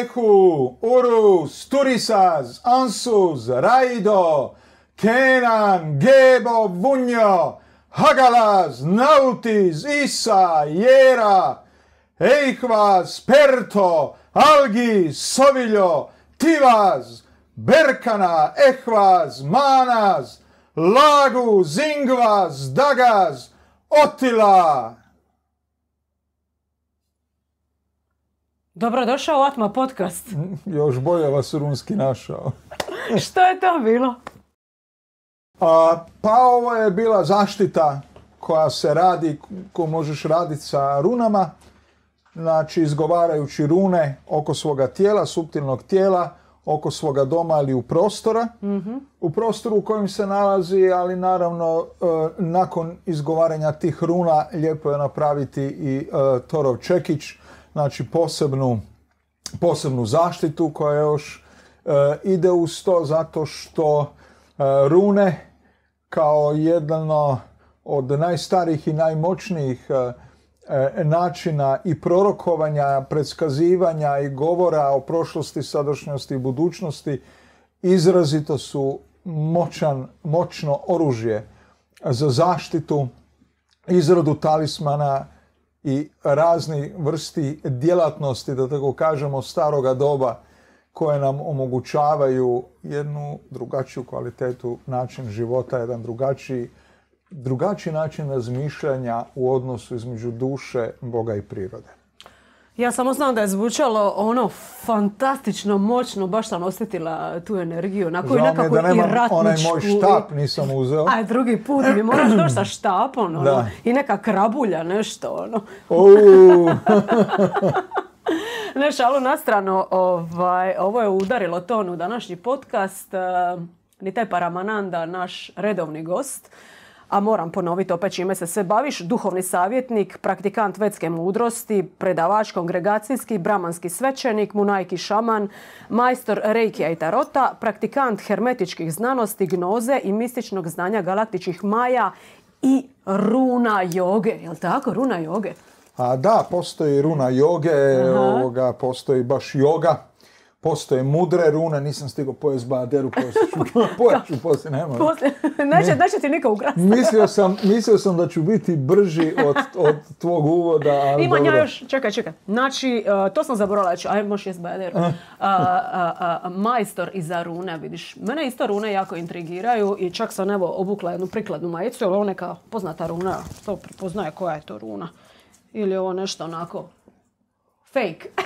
eku Urus, turisas ansus Raido, Kenan, Gebo, Vunjo, hagalas Nautiz, Isa, Jera, Eikvaz, Perto, Algi, Soviljo, tivas, Berkana, Ehvaz, manas, Lagu, zingvas dagas Otila, Dobrodošao u Atma podcast. Još bolje vas Runski našao. Što je to bilo? A, pa ovo je bila zaštita koja se radi, ko možeš raditi sa runama. Znači, izgovarajući rune oko svoga tijela, suptilnog tijela, oko svoga doma ili u prostora. Mhm. U prostoru u kojem se nalazi, ali naravno e, nakon izgovaranja tih runa lijepo je napraviti i e, torov čekić znači posebnu, posebnu zaštitu koja još e, ide uz to zato što e, rune kao jedno od najstarijih i najmoćnijih e, načina i prorokovanja, predskazivanja i govora o prošlosti, sadašnjosti i budućnosti izrazito su moćan, moćno oružje za zaštitu, izradu talismana, i razni vrsti djelatnosti, da tako kažemo, staroga doba koje nam omogućavaju jednu drugačiju kvalitetu, način života, jedan drugačiji, drugačiji način razmišljanja u odnosu između duše, Boga i prirode. Ja samo znam da je zvučalo ono fantastično, moćno, baš sam osjetila tu energiju, na koju nekako da nemam onaj moj štap nisam uzeo. A drugi put mi moraš doći sa štapom, ono, i neka krabulja, nešto, ono. ne šalu na stranu, ovaj, ovo je udarilo ton u današnji podcast. Eh, taj Paramananda, naš redovni gost a moram ponoviti opet čime se sve baviš, duhovni savjetnik, praktikant vetske mudrosti, predavač, kongregacijski, bramanski svećenik, munajki šaman, majstor rejkija i tarota, praktikant hermetičkih znanosti, gnoze i mističnog znanja galaktičkih maja i runa joge. Jel tako? Runa joge. A da, postoji runa joge, postoji baš joga Postoje mudre rune, nisam stigao pojest baderu, pa ću poslije, nema. neće, ti niko ukrasti. mislio, sam, sam da ću biti brži od, od tvog uvoda, Ima još, čekaj, čekaj. Znači, e, to sam zaboravila, ajmo baderu. Eh. majstor iza rune, vidiš. Mene isto rune jako intrigiraju i čak sam evo obukla jednu prikladnu majicu, jer ovo neka poznata runa, to prepoznaje koja je to runa. Ili ovo nešto onako fake.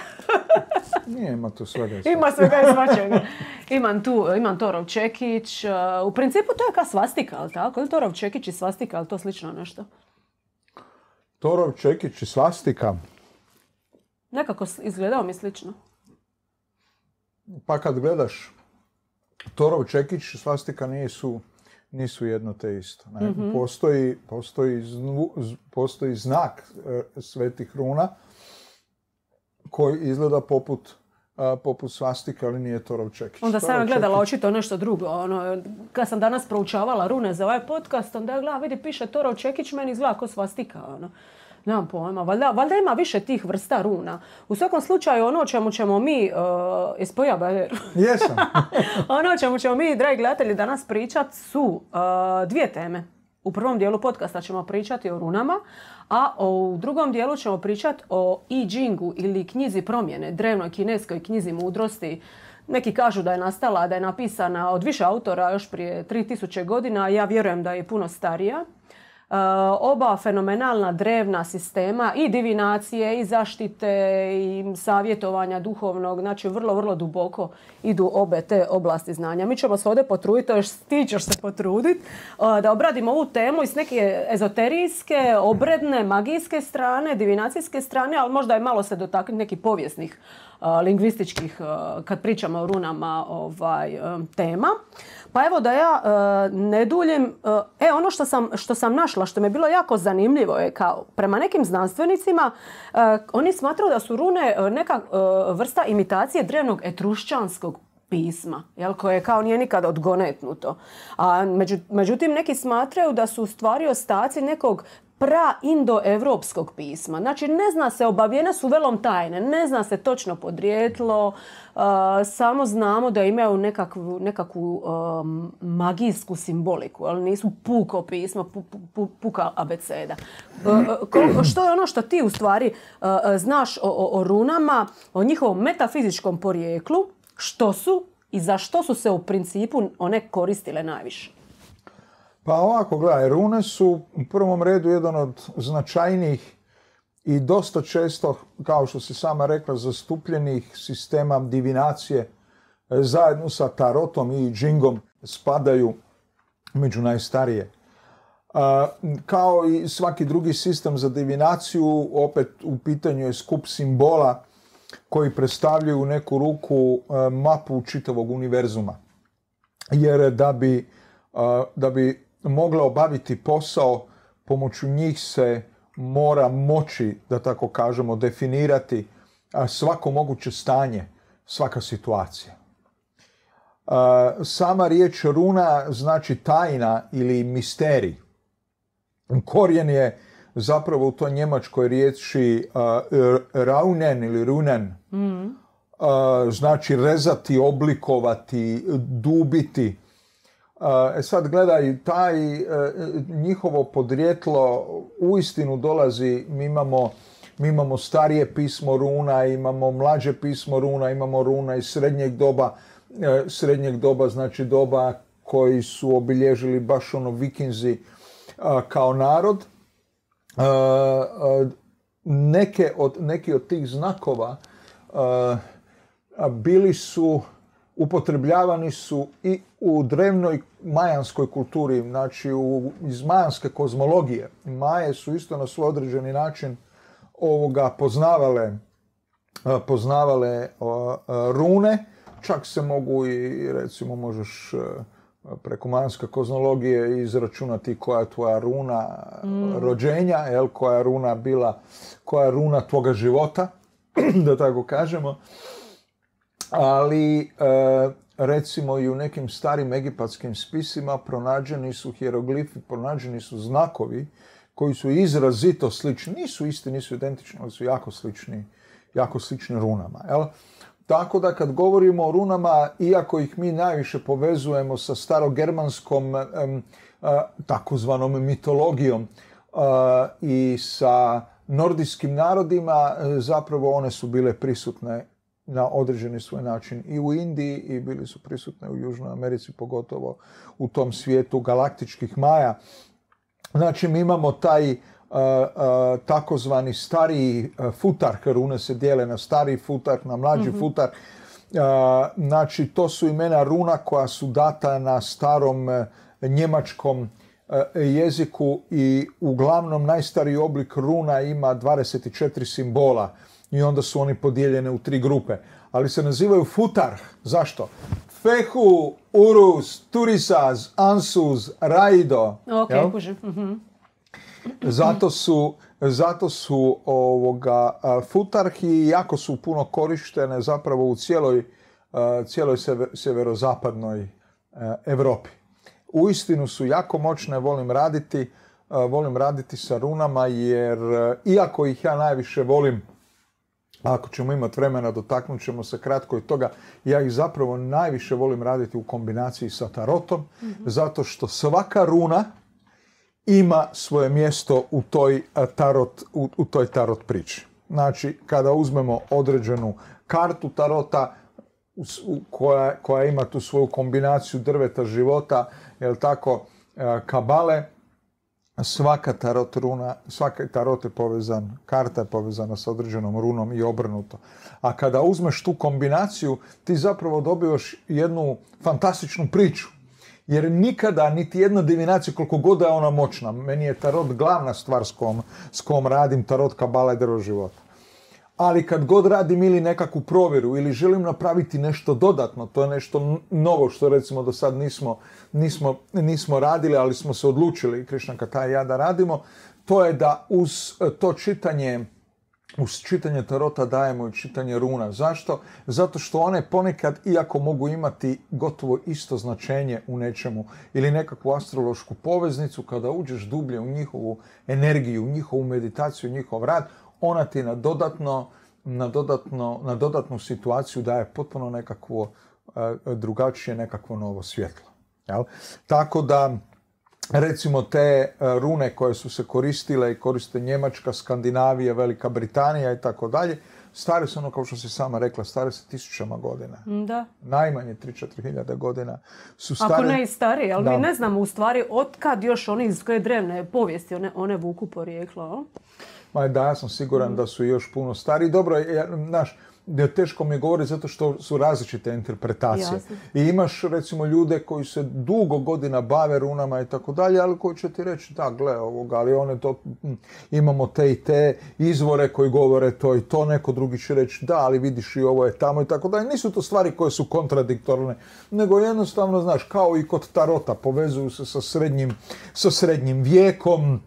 Nije, ima tu svega i Ima svega i svačega. Imam tu, imam Torov Čekić. Uh, u principu to je kao svastika, ali tako? Ili Torov Čekić i svastika, ali to slično nešto? Torov Čekić i svastika? Nekako izgledao mi slično. Pa kad gledaš, Torov Čekić i svastika nisu, nisu jedno te isto. Mhm. Postoji, znak e, svetih runa koji izgleda poput poput svastika, ali nije to Čekić. Onda sam gledala očito nešto drugo. Ono, kad sam danas proučavala rune za ovaj podcast, onda ja gledam, vidi, piše Torov Čekić, meni izgleda kao svastika. Ono. Nemam pojma, valjda, valjda ima više tih vrsta runa. U svakom slučaju, ono o čemu ćemo mi... Uh, Jesam. ono o čemu ćemo mi, dragi gledatelji, danas pričati su e, dvije teme. U prvom dijelu podcasta ćemo pričati o runama, a u drugom dijelu ćemo pričati o I Jingu ili knjizi promjene, drevnoj kineskoj knjizi mudrosti. Neki kažu da je nastala, da je napisana od više autora još prije 3000 godina, a ja vjerujem da je puno starija. E, oba fenomenalna drevna sistema i divinacije i zaštite i savjetovanja duhovnog, znači vrlo, vrlo duboko idu obe te oblasti znanja. Mi ćemo se ovdje potruditi, još ti ćeš se potruditi, e, da obradimo ovu temu iz neke ezoterijske, obredne, magijske strane, divinacijske strane, ali možda je malo se dotaknuti nekih povijesnih e, lingvističkih, kad pričamo o runama, ovaj, tema. Pa evo da ja e, ne duljim, e, e ono što sam, što sam našla, što mi je bilo jako zanimljivo je kao prema nekim znanstvenicima e, oni smatraju da su rune neka vrsta imitacije drevnog etrušćanskog pisma, jel, koje kao nije nikad odgonetnuto. A međutim, neki smatraju da su u stvari ostaci nekog pra-indoevropskog pisma. Znači, ne zna se, obavijene su velom tajne, ne zna se točno podrijetlo, samo znamo da imaju nekakvu, nekakvu um, magijsku simboliku, ali nisu puko pismo, pu, puka abeceda. Ko, što je ono što ti u stvari znaš o, o runama, o njihovom metafizičkom porijeklu, što su i za što su se u principu one koristile najviše? Pa ovako, gledaj, rune su u prvom redu jedan od značajnijih i dosta često, kao što si sama rekla, zastupljenih sistema divinacije e, zajedno sa tarotom i džingom spadaju među najstarije. E, kao i svaki drugi sistem za divinaciju, opet u pitanju je skup simbola koji predstavljaju neku ruku e, mapu čitavog univerzuma. Jer da bi, da bi mogla obaviti posao, pomoću njih se mora moći, da tako kažemo, definirati svako moguće stanje, svaka situacija. Sama riječ runa znači tajna ili misterij. Korijen je zapravo u toj njemačkoj riječi raunen ili runen. Mm. Znači rezati, oblikovati, dubiti. E sad gledaj, taj, e, njihovo podrijetlo uistinu dolazi, mi imamo, mi imamo starije pismo runa, imamo mlađe pismo runa, imamo runa iz srednjeg doba, e, srednjeg doba znači doba koji su obilježili baš ono vikinzi e, kao narod. Neke od, neki od tih znakova bili su upotrebljavani su i u drevnoj majanskoj kulturi, znači u, iz majanske kozmologije. Maje su isto na svoj određeni način ovoga poznavale, e, poznavale e, rune, čak se mogu i recimo možeš e, preko majanske kozmologije izračunati koja je tvoja runa mm. rođenja, jel, koja je runa bila, koja runa tvoga života, da tako kažemo ali e, recimo i u nekim starim egipatskim spisima pronađeni su hieroglifi, pronađeni su znakovi koji su izrazito slični, nisu isti, nisu identični, ali su jako slični, jako slični runama. Jel? Tako da kad govorimo o runama, iako ih mi najviše povezujemo sa starogermanskom takozvanom mitologijom i sa nordijskim narodima, e, zapravo one su bile prisutne na određeni svoj način i u Indiji i bili su prisutne u Južnoj Americi, pogotovo u tom svijetu galaktičkih maja. Znači, mi imamo taj e, e, takozvani stariji e, futar, rune se dijele na stariji futar, na mlađi mhm. futar. Znači, to su imena runa koja su data na starom njemačkom jeziku i uglavnom najstariji oblik runa ima 24 simbola i onda su oni podijeljene u tri grupe. Ali se nazivaju futarh. Zašto? Fehu, Urus, Turisaz, Ansuz, Raido. Ok, mhm. Zato su, zato su ovoga, futarhi jako su puno korištene zapravo u cijeloj, cijeloj sever, sjeverozapadnoj Europi. Uistinu su jako moćne, volim raditi, volim raditi sa runama jer iako ih ja najviše volim ako ćemo imati vremena, dotaknut ćemo se kratko i toga. Ja ih zapravo najviše volim raditi u kombinaciji sa tarotom, mhm. zato što svaka runa ima svoje mjesto u toj tarot, u, toj tarot priči. Znači, kada uzmemo određenu kartu tarota, koja, koja ima tu svoju kombinaciju drveta života, jel tako, kabale, Svaka tarot runa, svaki tarot je povezan, karta je povezana sa određenom runom i obrnuto. A kada uzmeš tu kombinaciju, ti zapravo dobivaš jednu fantastičnu priču. Jer nikada, niti jedna divinacija, koliko god je ona moćna, meni je tarot glavna stvar s kom radim, tarot kabala i drvo života ali kad god radim ili nekakvu provjeru ili želim napraviti nešto dodatno, to je nešto novo što recimo do sad nismo, nismo, nismo radili, ali smo se odlučili, Krišna Kata i ja da radimo, to je da uz e, to čitanje uz čitanje tarota dajemo i čitanje runa. Zašto? Zato što one ponekad, iako mogu imati gotovo isto značenje u nečemu ili nekakvu astrološku poveznicu, kada uđeš dublje u njihovu energiju, u njihovu meditaciju, njihov rad, ona ti na dodatno, na dodatno, na dodatnu situaciju daje potpuno nekakvo eh, drugačije nekakvo novo svjetlo. Jel? Tako da, recimo te eh, rune koje su se koristile i koriste Njemačka, Skandinavija, Velika Britanija i tako dalje, stare su ono kao što si sama rekla, stare se tisućama godina. Da. Najmanje 3-4 hiljada godina su stare. Ako ne i starije, ali mi ne znamo u stvari od još oni iz koje drevne povijesti one, one vuku porijeklo da ja sam siguran mm. da su još puno stari. Dobro, ja, teško mi je govoriti zato što su različite interpretacije. I imaš recimo ljude koji se dugo godina bave runama i tako dalje, ali koji će ti reći da gle ovoga, ali one to, hm, imamo te i te izvore koji govore to i to, neko drugi će reći da, ali vidiš i ovo je tamo i tako dalje. Nisu to stvari koje su kontradiktorne, nego jednostavno, znaš, kao i kod tarota, povezuju se sa srednjim, sa srednjim vijekom,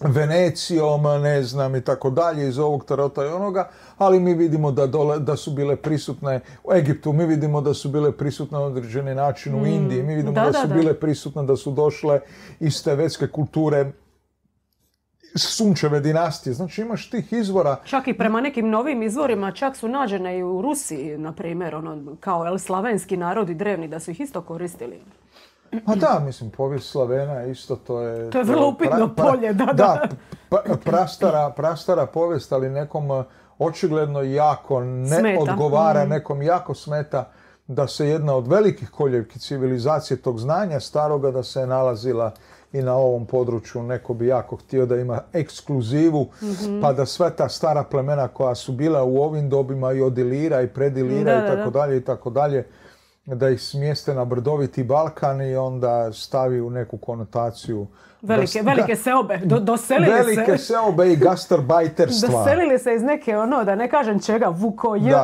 Venecijom, ne znam i tako dalje, iz ovog tarota i onoga, ali mi vidimo da, dole, da su bile prisutne u Egiptu, mi vidimo da su bile prisutne na određeni način u mm. Indiji, mi vidimo da, su da. bile prisutne, da su došle iz te kulture sunčeve dinastije. Znači imaš tih izvora. Čak i prema nekim novim izvorima, čak su nađene i u Rusiji, na primjer, ono, kao el slavenski narodi drevni, da su ih isto koristili. Pa da, mislim, povijest Slavena isto to je... To je vrlo upitno polje, da, da. prastara, prastara povijest, ali nekom e, očigledno jako ne odgovara, mm. nekom jako smeta da se jedna od velikih koljevki civilizacije tog znanja staroga da se je nalazila i na ovom području neko bi jako htio da ima ekskluzivu, mhm. pa da sve ta stara plemena koja su bila u ovim dobima i odilira i predilira i tako dalje i tako dalje da ih smjeste na brdoviti Balkan i onda stavi u neku konotaciju Velike, velike seobe, Do, se. Velike seobe i gastarbajterstva. Doselili se iz neke ono, da ne kažem čega, vuko je.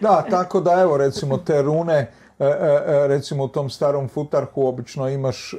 Da. tako da evo recimo te rune, e, e, e, recimo u tom starom futarhu obično imaš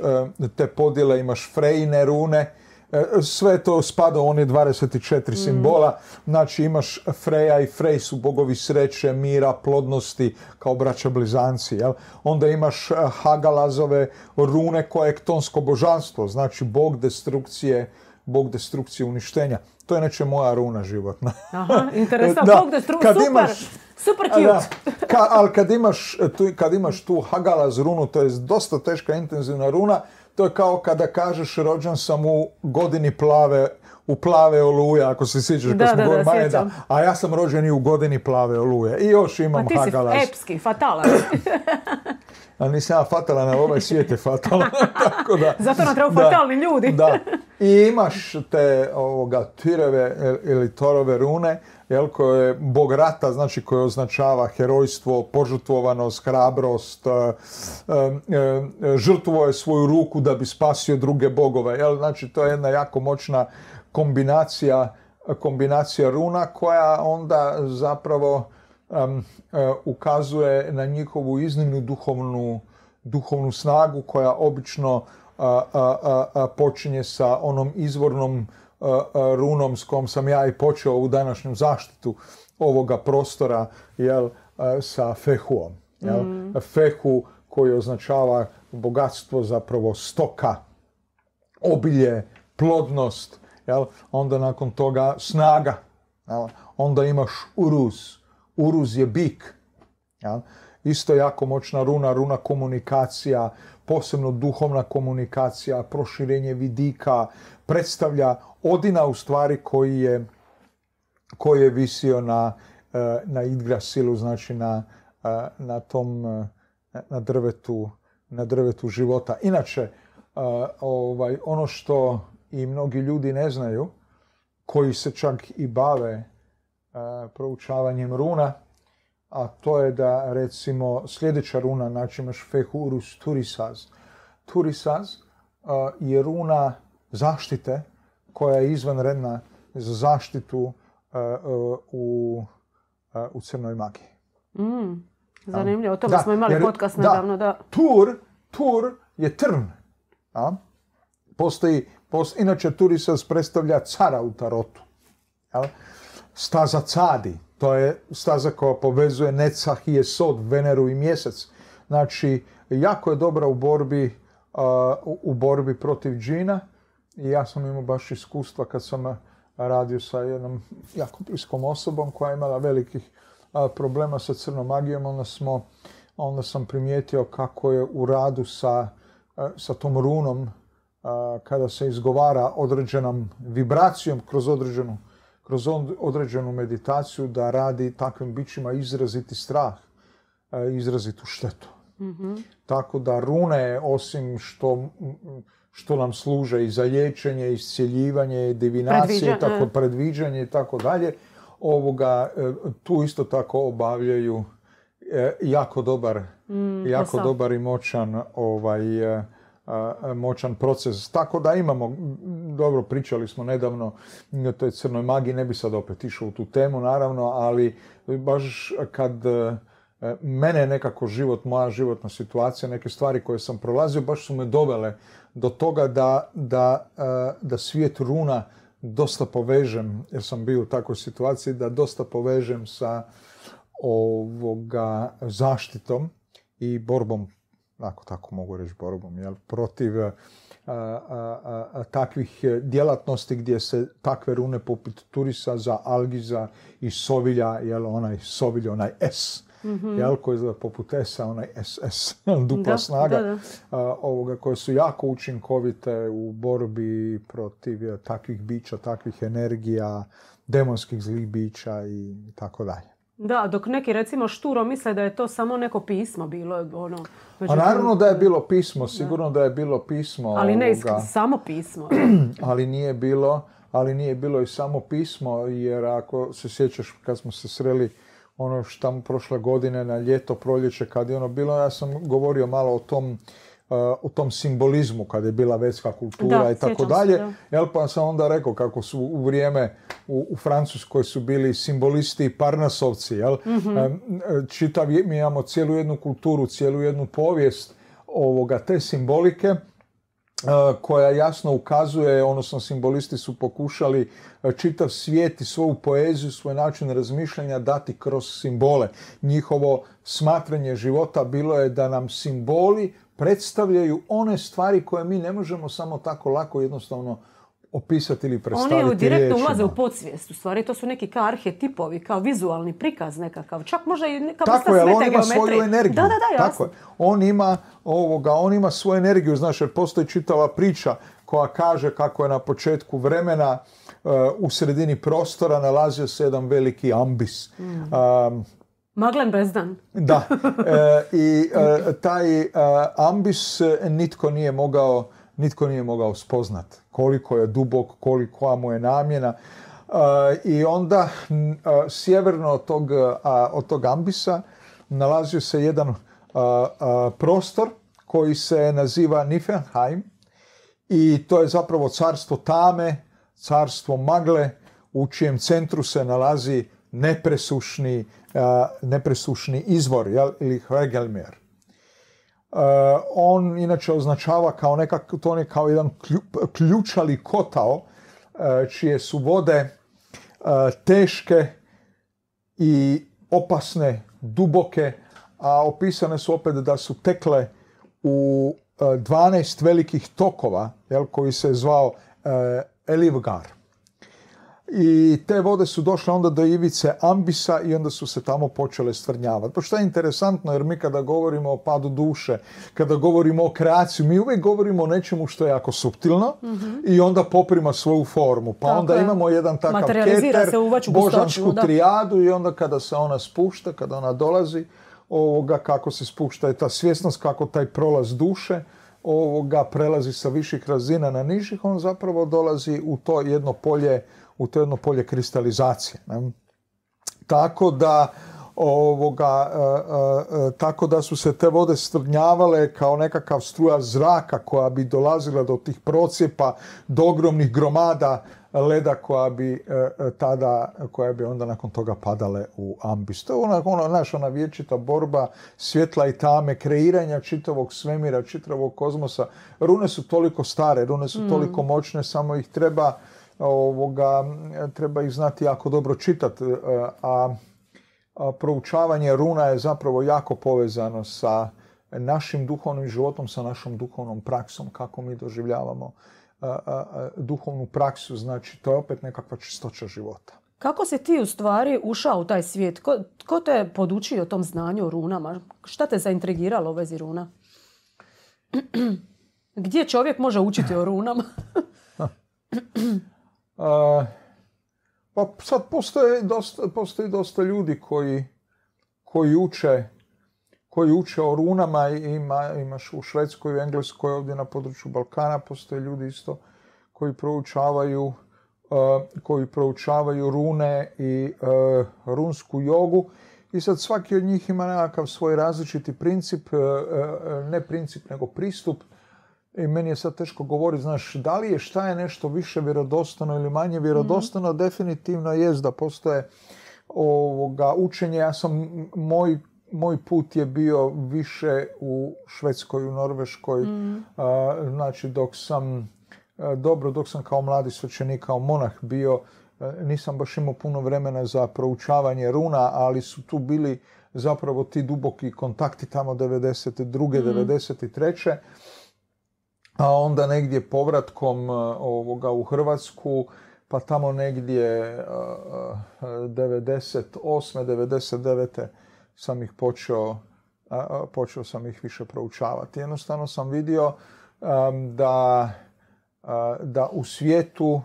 te podjele, imaš frejne rune, E, sve to spada u one 24 mm. simbola, znači imaš Freja i Frej su bogovi sreće, mira, plodnosti, kao braća blizanci, Onda imaš e, Hagalazove rune koje je božanstvo, znači bog destrukcije, bog destrukcije uništenja. To je neče moja runa životna. Aha, e, interesant, bog super! Imaš, Super cute. ali kad imaš, tu, kad imaš tu Hagalaz runu, to je dosta teška intenzivna runa, to je kao kada kažeš rođen sam u godini plave, u plave oluje, ako se sjećaš da, smo da, a ja sam rođen i u godini plave oluje. I još imam Pa ti si epski, fatalan. Ali nisam ja fatalan, na ovaj svijet je fatalan. Tako da, Zato nam treba fatalni ljudi. da. I imaš te ovoga, tireve e, ili torove rune jel, je bog rata, znači koje označava herojstvo, požrtvovanost, hrabrost, e, e, e, žrtvuje je svoju ruku da bi spasio druge bogove. Jel, znači to je jedna jako moćna kombinacija, kombinacija runa koja onda zapravo ukazuje na njihovu iznimnu duhovnu, duhovnu snagu koja obično počinje sa onom izvornom runom s kojom sam ja i počeo u današnju zaštitu ovoga prostora jel, sa fehuom. Jel? Mm. Fehu koji označava bogatstvo zapravo stoka, obilje, plodnost, jel? onda nakon toga snaga, jel? onda imaš uruz, uruz je bik, jel? isto jako moćna runa, runa komunikacija, posebno duhovna komunikacija, proširenje vidika, predstavlja Odina u stvari koji je, koji je visio na, e, na silu znači na, e, na tom e, na drvetu, na drvetu života. Inače, ovaj, ono što i mnogi ljudi ne znaju, koji se čak i bave proučavanjem runa, a to je da recimo sljedeća runa, znači imaš Fehurus Turisaz. Turisaz je runa zaštite, koja je izvanredna za zaštitu e, e, u, e, u crnoj magiji. Mm, zanimljivo, o tome smo imali podcast nedavno. Da. Tur, tur je trn. A? Postoji, post, inače Turisas predstavlja cara u tarotu. A? Staza cadi, to je staza koja povezuje Necah i Veneru i mjesec. Znači, jako je dobra u borbi, u borbi protiv džina i ja sam imao baš iskustva kad sam eh, radio sa jednom jako bliskom osobom koja je imala velikih eh, problema sa crnom magijom, onda, smo, onda sam primijetio kako je u radu sa, eh, sa tom runom, kada se izgovara određenom vibracijom kroz određenu, kroz određenu meditaciju, da radi takvim bićima izraziti strah, izraziti štetu. Mhm. Tako da rune, osim što, što nam služe i za liječenje, iscijeljivanje, divinacije, tako predviđanje i tako dalje, ovoga, e, tu isto tako obavljaju e, jako dobar, mm, jako dobar i moćan ovaj, e, moćan proces. Tako da imamo, dobro pričali smo nedavno o toj crnoj magiji, ne bi sad opet išao u tu temu naravno, ali baš kad E, mene je nekako život, moja životna situacija, neke stvari koje sam prolazio, baš su me dovele do toga da, da, e, da svijet runa dosta povežem, jer sam bio u takvoj situaciji, da dosta povežem sa ovoga zaštitom i borbom, ako tako mogu reći borbom, jel, protiv e, takvih djelatnosti gdje se takve rune poput turisa za algiza i sovilja, jel, onaj sovilj, onaj S, Mhm. jel, koji izgleda onaj SS, dupla snaga, ovoga, koje su jako učinkovite u borbi protiv takvih bića, takvih energija, demonskih zlih bića i tako dalje. Da, dok neki recimo šturo misle da je to samo neko pismo bilo. Ono, A naravno da je bilo pismo, sigurno da, je bilo pismo. Ali ne samo pismo. ali nije bilo, ali nije bilo i samo pismo, jer ako se sjećaš kad smo se sreli ono mu prošle godine na ljeto, proljeće kad je ono bilo, ja sam govorio malo o tom eh, tom simbolizmu kad je bila vetska kultura i tako dalje. pa sam onda rekao kako su u vrijeme u, Francuskoj su bili simbolisti i parnasovci, jel? mm čitav, mi imamo cijelu jednu kulturu, cijelu jednu povijest ovoga te simbolike E, koja jasno ukazuje, odnosno simbolisti su pokušali e, čitav svijet i svoju poeziju, svoj način razmišljanja dati kroz simbole. Njihovo smatranje života bilo je da nam simboli predstavljaju one stvari koje mi ne možemo samo tako lako jednostavno opisati ili predstaviti Oni direktno ulaze u podsvijest. U stvari to su neki kao arhetipovi, kao vizualni prikaz nekakav. Čak možda i neka Tako je, on ima svoju energiju. Da, da, da, On ima, ovoga, on ima svoju energiju, znaš, jer postoji čitava priča koja kaže kako je na početku vremena eh, u sredini prostora nalazio se jedan veliki ambis. Mm. Maglen Bezdan. Da. Eh, I eh, taj ambis nitko nije mogao nitko nije mogao spoznat koliko je dubok, koliko mu je namjena. Uh, I onda uh, sjeverno od tog, uh, od tog ambisa nalazio se jedan prostor koji se naziva Nifenheim i to je zapravo carstvo tame, carstvo magle u čijem centru se nalazi nepresušni, nepresušni izvor ili Hegelmer. Eh, on inače označava kao nekak, to je kao jedan ključali kotao eh, čije su vode eh, teške i opasne, duboke, a opisane su opet da su tekle u 12 velikih tokova, koji se je zvao Elivgar i te vode su došle onda do ivice ambisa i onda su se tamo počele stvrnjavati. Pa što je interesantno jer mi kada govorimo o padu duše, kada govorimo o kreaciji, mi uvijek govorimo o nečemu što je jako subtilno mhm. i onda poprima svoju formu. Pa onda imamo jedan takav keter, se božansku trijadu i onda kada se ona spušta, kada ona dolazi, ovoga kako se spušta je ta svjesnost, kako taj prolaz duše, ovoga prelazi sa viših razina na nižih, on zapravo dolazi u to jedno polje u to jedno polje kristalizacije. Tako da ovoga, e, e, e, tako da su se te vode strnjavale kao nekakav struja zraka koja bi dolazila do tih procijepa, do ogromnih gromada leda koja bi tada, koja bi onda nakon toga padale u ambis. To je ona, ona, naš, ona vječita borba svjetla i tame, kreiranja čitavog svemira, čitavog kozmosa. Rune su toliko stare, rune su mm. toliko moćne, samo ih treba ovoga, treba ih znati jako dobro čitati, e, a, proučavanje runa je zapravo jako povezano sa našim duhovnim životom, sa našom duhovnom praksom, kako mi doživljavamo e, e, duhovnu praksu, znači to je opet nekakva čistoća života. Kako si ti u stvari ušao u taj svijet? Ko, tko te podučio o tom znanju o runama? Šta te zaintrigiralo u vezi runa? Gdje čovjek može učiti o runama? pa sad postoje dosta, postoji dosta ljudi koji, uče koji uče o runama, ima, imaš u Švedskoj i u Engleskoj, ovdje na području Balkana, postoje ljudi isto koji proučavaju, koji proučavaju rune i runsku jogu. I sad svaki od njih ima nekakav svoj različiti princip, ne princip nego pristup i e, meni je sad teško govoriti, znaš, da li je šta je nešto više vjerodostano ili manje vjerodostano mhm. definitivno je da postoje ovoga, učenje, ja sam, moj, moj put je bio više u Švedskoj, u Norveškoj, mhm. znači dok sam, e, dobro, dok sam kao mladi svećenik, kao monah bio, e, nisam baš imao puno vremena za proučavanje runa, ali su tu bili zapravo ti duboki kontakti tamo 92. mm 93 a onda negdje povratkom e, ovoga u Hrvatsku, pa tamo negdje 98. E, 99. E, sam ih počeo, počeo sam ih više proučavati. Jednostavno sam vidio da, da u svijetu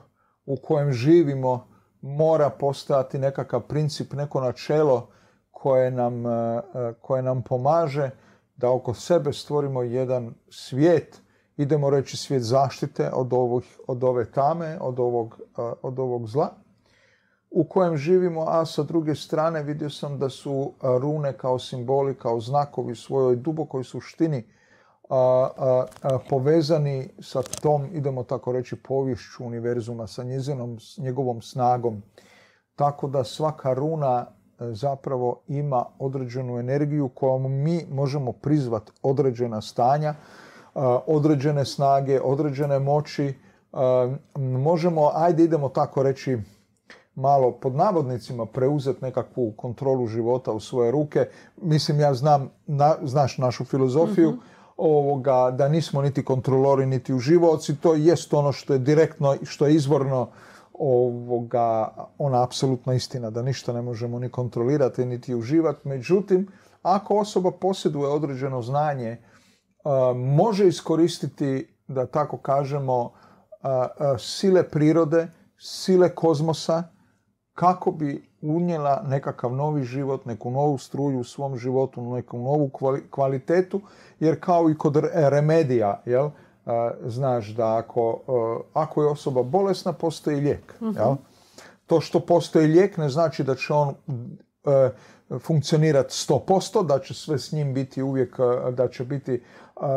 u kojem živimo mora postojati nekakav princip, neko načelo koje nam, koje nam pomaže da oko sebe stvorimo jedan svijet idemo reći svijet zaštite od, od ove tame, od ovog, od ovog zla u kojem živimo, a sa druge strane vidio sam da su rune kao simboli, kao znakovi svojoj dubokoj suštini povezani sa tom, idemo tako reći, povješću univerzuma, sa njezinom, njegovom snagom. Tako da svaka runa e, zapravo ima određenu energiju kojom mi možemo prizvat određena stanja, određene snage, određene moći, možemo, ajde idemo tako reći, malo pod navodnicima preuzeti nekakvu kontrolu života u svoje ruke. Mislim, ja znam, znaš našu filozofiju, mhm. ovoga, da nismo niti kontrolori, niti uživoci, to jest ono što je direktno, što je izvorno ovoga, ona apsolutna istina, da ništa ne možemo ni kontrolirati, niti uživati. Međutim, ako osoba posjeduje određeno znanje, može iskoristiti, da tako kažemo, sile prirode, sile kozmosa, kako bi unijela nekakav novi život, neku novu struju u svom životu, neku novu kvalitetu, jer kao i kod remedija, jel? znaš da ako, ako je osoba bolesna, postoji lijek. Mhm. To što postoji lijek ne znači da će on e, funkcionirati 100%, da će sve s njim biti uvijek, e, da će biti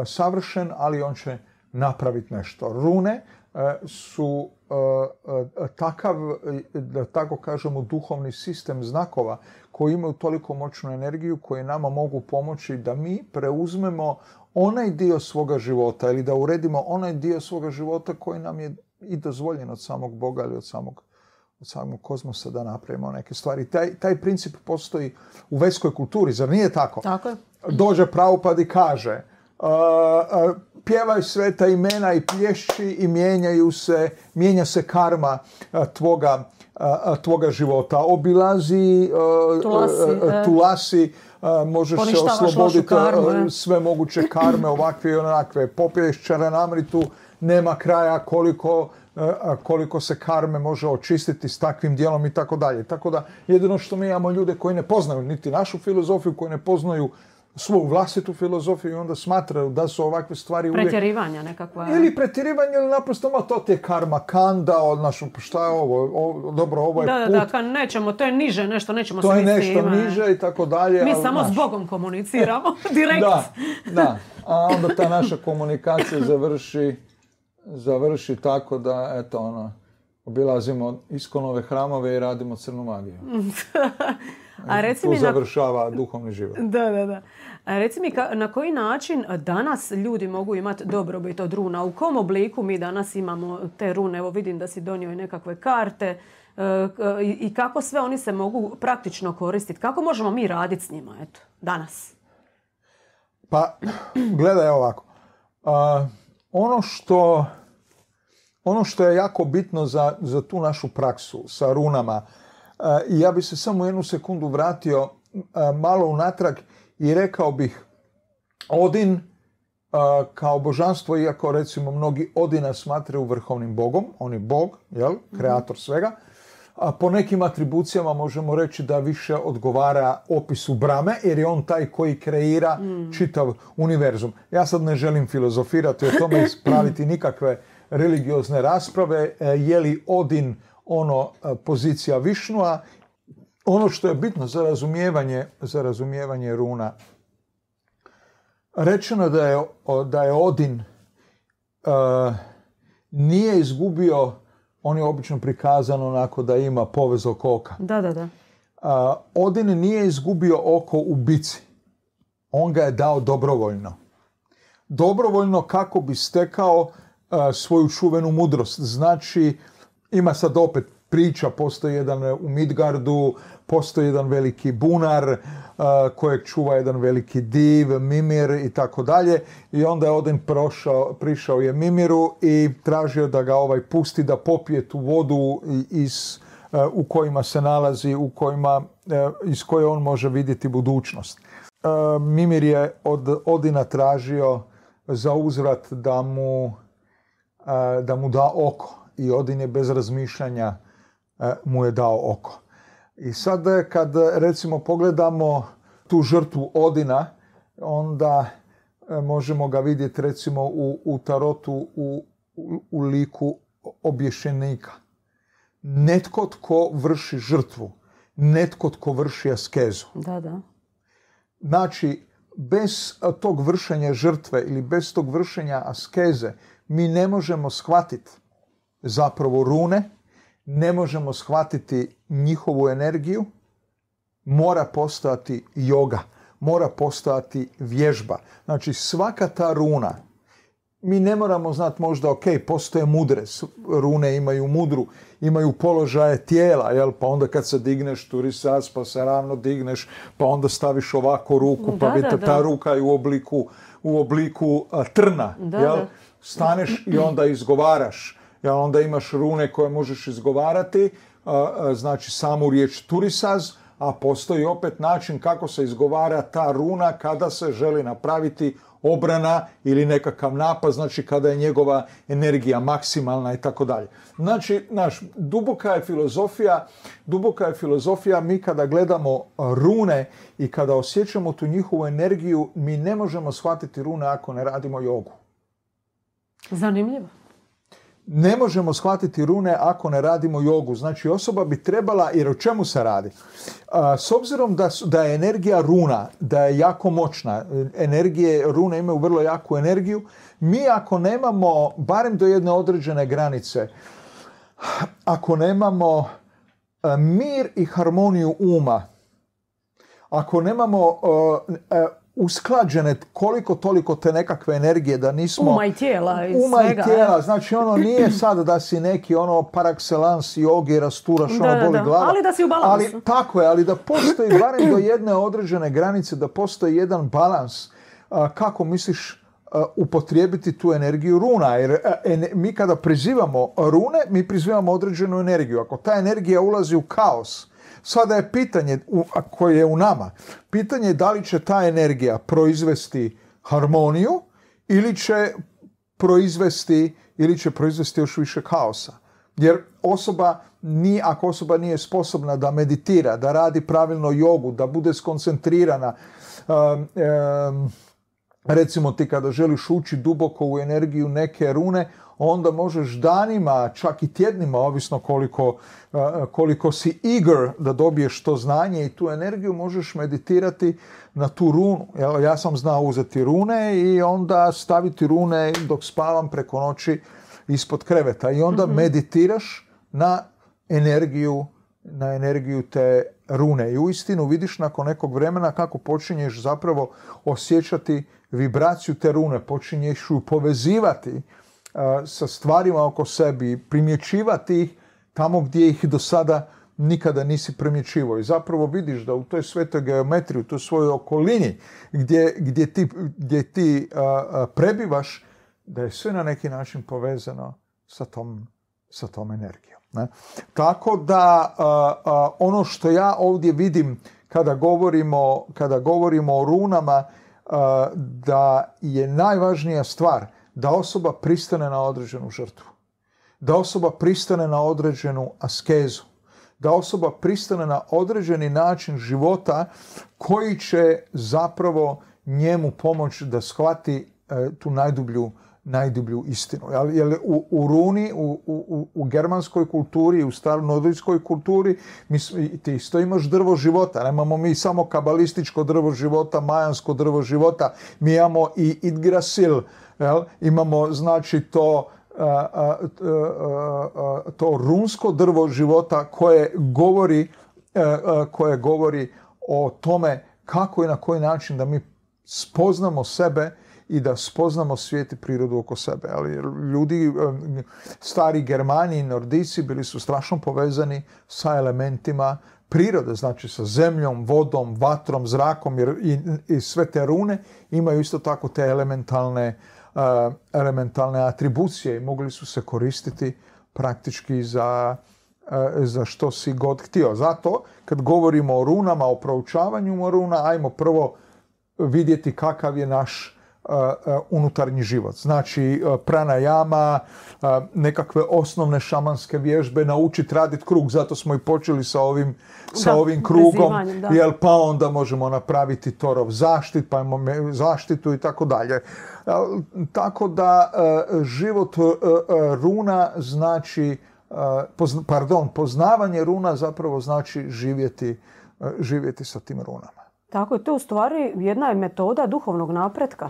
savršen, ali on će napraviti nešto. Rune e, su e, e, takav, da tako kažemo, duhovni sistem znakova koji imaju toliko moćnu energiju koje nama mogu pomoći da mi preuzmemo onaj dio svoga života ili da uredimo onaj dio svoga života koji nam je i dozvoljen od samog Boga ili od samog od samog kozmosa da napravimo neke stvari. Taj, taj princip postoji u veskoj kulturi, zar nije tako? Tako je. Dođe pravopad i kaže, pjevaju sveta imena i plješi i mijenjaju se, mijenja se karma tvoga, tvoga života. Obilazi, tulasi, e. možeš se osloboditi e. sve moguće karme, ovakve i onakve. Popiješ čaranamritu, nema kraja koliko e, koliko se karme može očistiti s takvim dijelom i tako dalje. Tako da jedino što mi imamo ljude koji ne poznaju niti našu filozofiju, koji ne poznaju svoju vlastitu filozofiju i onda smatraju da su ovakve stvari uvijek... Pretjerivanja nekakva... Ili pretjerivanje ili naprosto, ma to ti je karma kanda, šta je ovo, dobro, ovo je da, put... Da, da, nećemo, to je niže nešto, nećemo to se To je nešto niže i tako dalje. Mi samo s Bogom komuniciramo, direkt. Da, da. A onda ta naša komunikacija završi, završi tako da, eto, ono, obilazimo iskonove hramove i radimo crnu magiju. A reci mi završava na... duhovni život. Da, da, da. A reci mi na koji način danas ljudi mogu imati dobrobit od runa? U kom obliku mi danas imamo te rune? Evo vidim da si donio i nekakve karte e, i kako sve oni se mogu praktično koristiti. Kako možemo mi raditi s njima eto, danas? Pa, gledaj ovako. ono što ono što je jako bitno za, za tu našu praksu sa runama E, ja bi se samo jednu sekundu vratio e, malo unatrag i rekao bih Odin e, kao božanstvo, iako recimo mnogi Odina smatraju vrhovnim bogom, on je bog, jel, mhm. kreator svega, a po nekim atribucijama možemo reći da više odgovara opisu Brame, jer je on taj koji kreira mm. čitav univerzum. Ja sad ne želim filozofirati o tome i ispraviti nikakve religiozne rasprave, je li Odin ono e, pozicija Višnua, ono što je bitno za razumijevanje, za razumijevanje runa. Rečeno da je, da je Odin uh, nije izgubio, on je obično prikazan onako da ima povez oko oka. Da, da, da. Uh, Odin nije izgubio oko u bici. On ga je dao dobrovoljno. Dobrovoljno kako bi stekao svoju čuvenu mudrost. Znači, ima sad opet priča, postoji jedan e, u Midgardu, postoji jedan veliki bunar e, kojeg čuva jedan veliki div, Mimir i tako dalje. I onda je Odin prošao, prišao je Mimiru i tražio da ga ovaj pusti da popije tu vodu iz e, u kojima se nalazi, u iz koje on može vidjeti budućnost. Mimir je od Odina tražio za uzvrat da mu, da mu da oko i Odin je bez razmišljanja e, mu je dao oko. I sad e, kad e, recimo pogledamo tu žrtvu Odina, onda možemo ga vidjeti recimo u, u tarotu u, u liku obješenika. Netko tko vrši žrtvu, netko tko vrši askezu. Da, da. Znači, bez tog vršenja žrtve ili bez tog vršenja askeze mi ne možemo shvatiti zapravo rune, ne možemo shvatiti njihovu energiju, mora postati joga, mora postati vježba. Znači svaka ta runa, mi ne moramo znati možda, ok, postoje mudre, rune imaju mudru, imaju položaje tijela, jel? pa onda kad se digneš turisac, pa se ravno digneš, pa onda staviš ovako ruku, pa da, ta ruka je u obliku, u obliku trna, jel? staneš i onda izgovaraš ja, onda imaš rune koje možeš izgovarati, znači samu riječ turisaz, a postoji opet način kako se izgovara ta runa kada se želi napraviti obrana ili nekakav napad, znači kada je njegova energija maksimalna i tako dalje. Znači, naš, duboka je filozofija, duboka je filozofija, mi kada gledamo rune i kada osjećamo tu njihovu energiju, mi ne možemo shvatiti rune ako ne radimo jogu. Zanimljivo ne možemo shvatiti rune ako ne radimo jogu. Znači osoba bi trebala, jer o čemu se radi? S obzirom da, da je energija runa, da je jako moćna, energije rune imaju vrlo jaku energiju, mi ako nemamo, barem do jedne određene granice, ako nemamo e, mir i harmoniju uma, ako nemamo e, e, usklađene koliko toliko te nekakve energije da nismo... Umaj tijela tijela, znači ono nije sad da si neki ono parakselans jogi rasturaš da, ono, boli Ali da si u balansu. tako je, ali da postoji barem do jedne određene granice, da postoji jedan balans kako misliš upotrijebiti tu energiju runa. Jer mi kada prizivamo rune, mi prizivamo određenu energiju. Ako ta energija ulazi u kaos, Sada je pitanje koje je u nama, pitanje je da li će ta energija proizvesti harmoniju ili će proizvesti ili će proizvesti još više kaosa. Jer osoba ni ako osoba nije sposobna da meditira, da radi pravilno jogu, da bude skoncentrirana, um, um, Recimo ti kada želiš ući duboko u energiju neke rune, onda možeš danima, čak i tjednima, ovisno koliko, koliko si eager da dobiješ to znanje i tu energiju, možeš meditirati na tu runu. Ja sam znao uzeti rune i onda staviti rune dok spavam preko noći ispod kreveta i onda mhm. meditiraš na energiju na energiju te rune i u istinu vidiš nakon nekog vremena kako počinješ zapravo osjećati vibraciju te rune počinješ ju povezivati eh, sa stvarima oko sebi, primjećivati ih tamo gdje ih do sada nikada nisi primjećivao. I zapravo vidiš da u toj svetoj geometriji, u toj svojoj okolini gdje, gdje ti, gdje ti eh, eh, prebivaš, da je sve na neki način povezano sa tom, sa tom energijom. Ne? Tako da ono što ja ovdje vidim kada govorimo, kada govorimo o runama da je najvažnija stvar da osoba pristane na određenu žrtvu, da osoba pristane na određenu askezu, da osoba pristane na određeni način života koji će zapravo njemu pomoći da shvati e, tu najdublju najdublju istinu. Jel, u, u runi, u, u, u germanskoj kulturi, u staronodijskoj kulturi, mi, ti isto imaš drvo života. Nemamo mi samo kabalističko drvo života, majansko drvo života. Mi imamo i Idgrasil. Jel? Imamo, znači, to to runsko drvo života koje govori, e, e, koje govori o tome kako i na koji način da mi spoznamo sebe i da spoznamo svijet i prirodu oko sebe. Ali ljudi, stari Germani i Nordici bili su strašno povezani sa elementima prirode, znači sa zemljom, vodom, vatrom, zrakom jer i, i sve te rune imaju isto tako te elementalne, e, elementalne atribucije i mogli su se koristiti praktički za e, za što si god htio. Zato, kad govorimo o runama, o proučavanju runa, ajmo prvo vidjeti kakav je naš unutarnji život. Znači e, prana jama, nekakve osnovne šamanske vježbe, naučiti raditi krug, zato smo i počeli sa ovim, sa ovim krugom, jel pa onda možemo napraviti torov zaštit, pa imamo zaštitu i tako dalje. Tako da e, život e, runa znači, pardon, poznavanje runa zapravo znači živjeti, živjeti sa tim runama. Tako je, to je u stvari jedna je metoda duhovnog napretka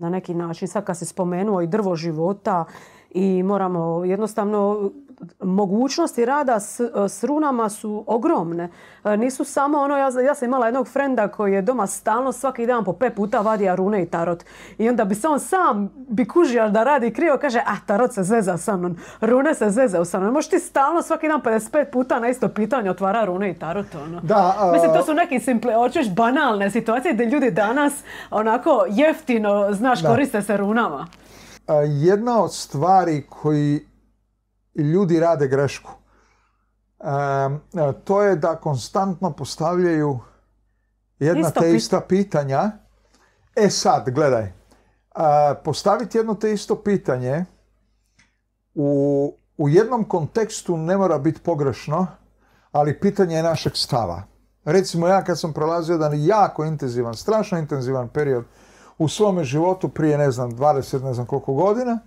na neki način, sad kad se spomenuo i drvo života i moramo jednostavno mogućnosti rada e, s, runama su ogromne. E, nisu samo ono, ja, ja sam imala jednog frenda koji je doma stalno svaki dan po pet puta vadija rune i tarot. I onda bi se on sam bi kužio da radi krivo, kaže, a tarot se zeza sa mnom, rune se zeza sa mnom. Možeš ti stalno svaki dan 55 puta na isto pitanje otvara rune i tarot. Ono. Da, Mislim, to su neki simple, očeš banalne situacije gdje ljudi danas onako jeftino, znaš, koriste se runama. Jedna od stvari koji ljudi rade grešku. E, to je da konstantno postavljaju jedna te ista pitanja. E sad, gledaj, e, postaviti jedno te isto pitanje u, u jednom kontekstu ne mora biti pogrešno, ali pitanje je našeg stava. Recimo ja kad sam prolazio jedan jako intenzivan, strašno intenzivan period u svome životu prije ne znam 20, ne znam koliko godina,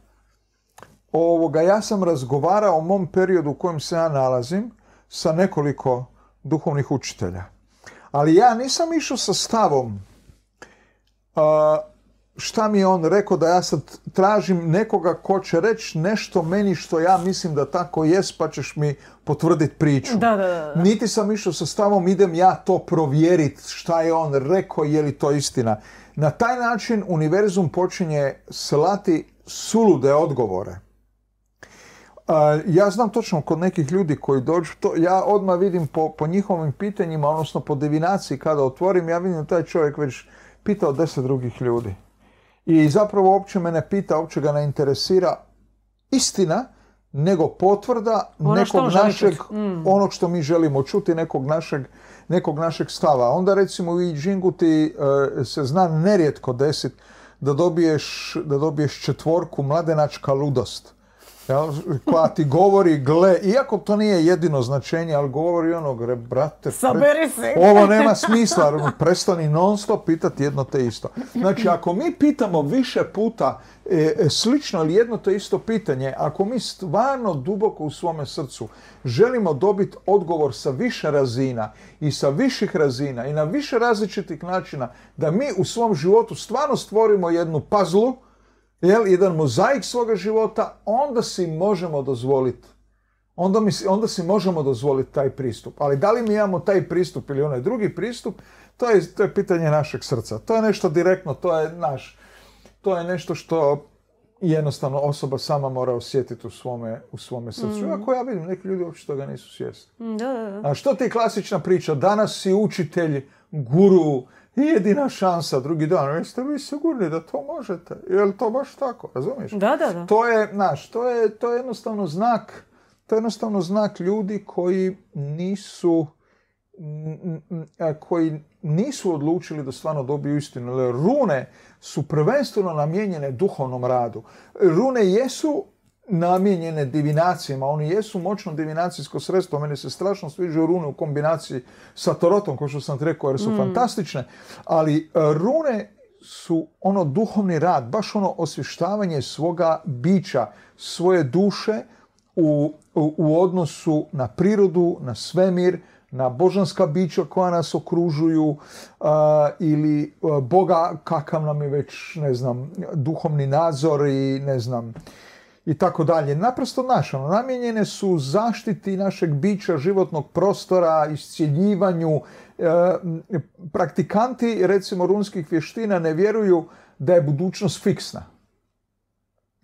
ovoga, ja sam razgovarao o mom periodu u kojem se ja nalazim sa nekoliko duhovnih učitelja. Ali ja nisam išao sa stavom a, šta mi je on rekao da ja sad tražim nekoga ko će reći nešto meni što ja mislim da tako jest pa ćeš mi potvrditi priču. Niti sam išao sa stavom idem ja to provjeriti šta je on rekao je li to istina. Na taj način univerzum počinje slati sulude odgovore ja znam točno kod nekih ljudi koji dođu, to, ja odmah vidim po, po njihovim pitanjima, odnosno po devinaciji kada otvorim, ja vidim da taj čovjek već pitao deset drugih ljudi. I zapravo uopće me ne pita, uopće ga ne interesira istina, nego potvrda ono nekog našeg, mm. onog što mi želimo čuti, nekog našeg, nekog našeg stava. Onda recimo i džinguti ti e, se zna nerijetko desiti da da dobiješ četvorku mladenačka ludost ti govori, gle, iako to nije jedino značenje, ali govori ono, gre, brate, ovo nema smisla, prestani non stop pitati jedno te isto. Znači, ako mi pitamo više puta e, e, slično ili jedno te isto pitanje, ako mi stvarno duboko u svome srcu želimo dobiti odgovor sa više razina i sa viših razina i na više različitih načina, da mi u svom životu stvarno stvorimo jednu pazlu, jel, jedan mozaik svoga života, onda si možemo dozvoliti onda, mi, onda si možemo dozvoliti taj pristup. Ali da li mi imamo taj pristup ili onaj drugi pristup, to je, to je pitanje našeg srca. To je nešto direktno, to je naš. To je nešto što jednostavno osoba sama mora osjetiti u svome, u svome srcu. Mm. Ako ja vidim, neki ljudi uopće toga nisu svjesni. A što ti klasična priča? Danas si učitelj, guru, jedina šansa drugi dan. Jeste ste vi sigurni da to možete? Je to baš tako? Razumiješ? Da, da, da. To je, znaš, to je, to jednostavno znak, to je jednostavno znak ljudi koji nisu, koji nisu odlučili da stvarno dobiju istinu. rune su prvenstveno namijenjene duhovnom radu. Rune jesu namijenjene divinacijama, oni jesu moćno divinacijsko sredstvo, meni se strašno sviđaju rune u kombinaciji sa tarotom, kao što sam ti rekao, jer su mm. fantastične, ali e, rune su ono duhovni rad, baš ono osvještavanje svoga bića, svoje duše u, odnosu na prirodu, na svemir, na božanska bića koja nas okružuju e, ili e, Boga kakav nam je već, ne znam, duhovni nadzor i ne znam, i tako dalje. Naprosto naša, ono, namijenjene su zaštiti našeg bića, životnog prostora, iscijeljivanju e, praktikanti, recimo, runskih vještina ne vjeruju da je budućnost fiksna.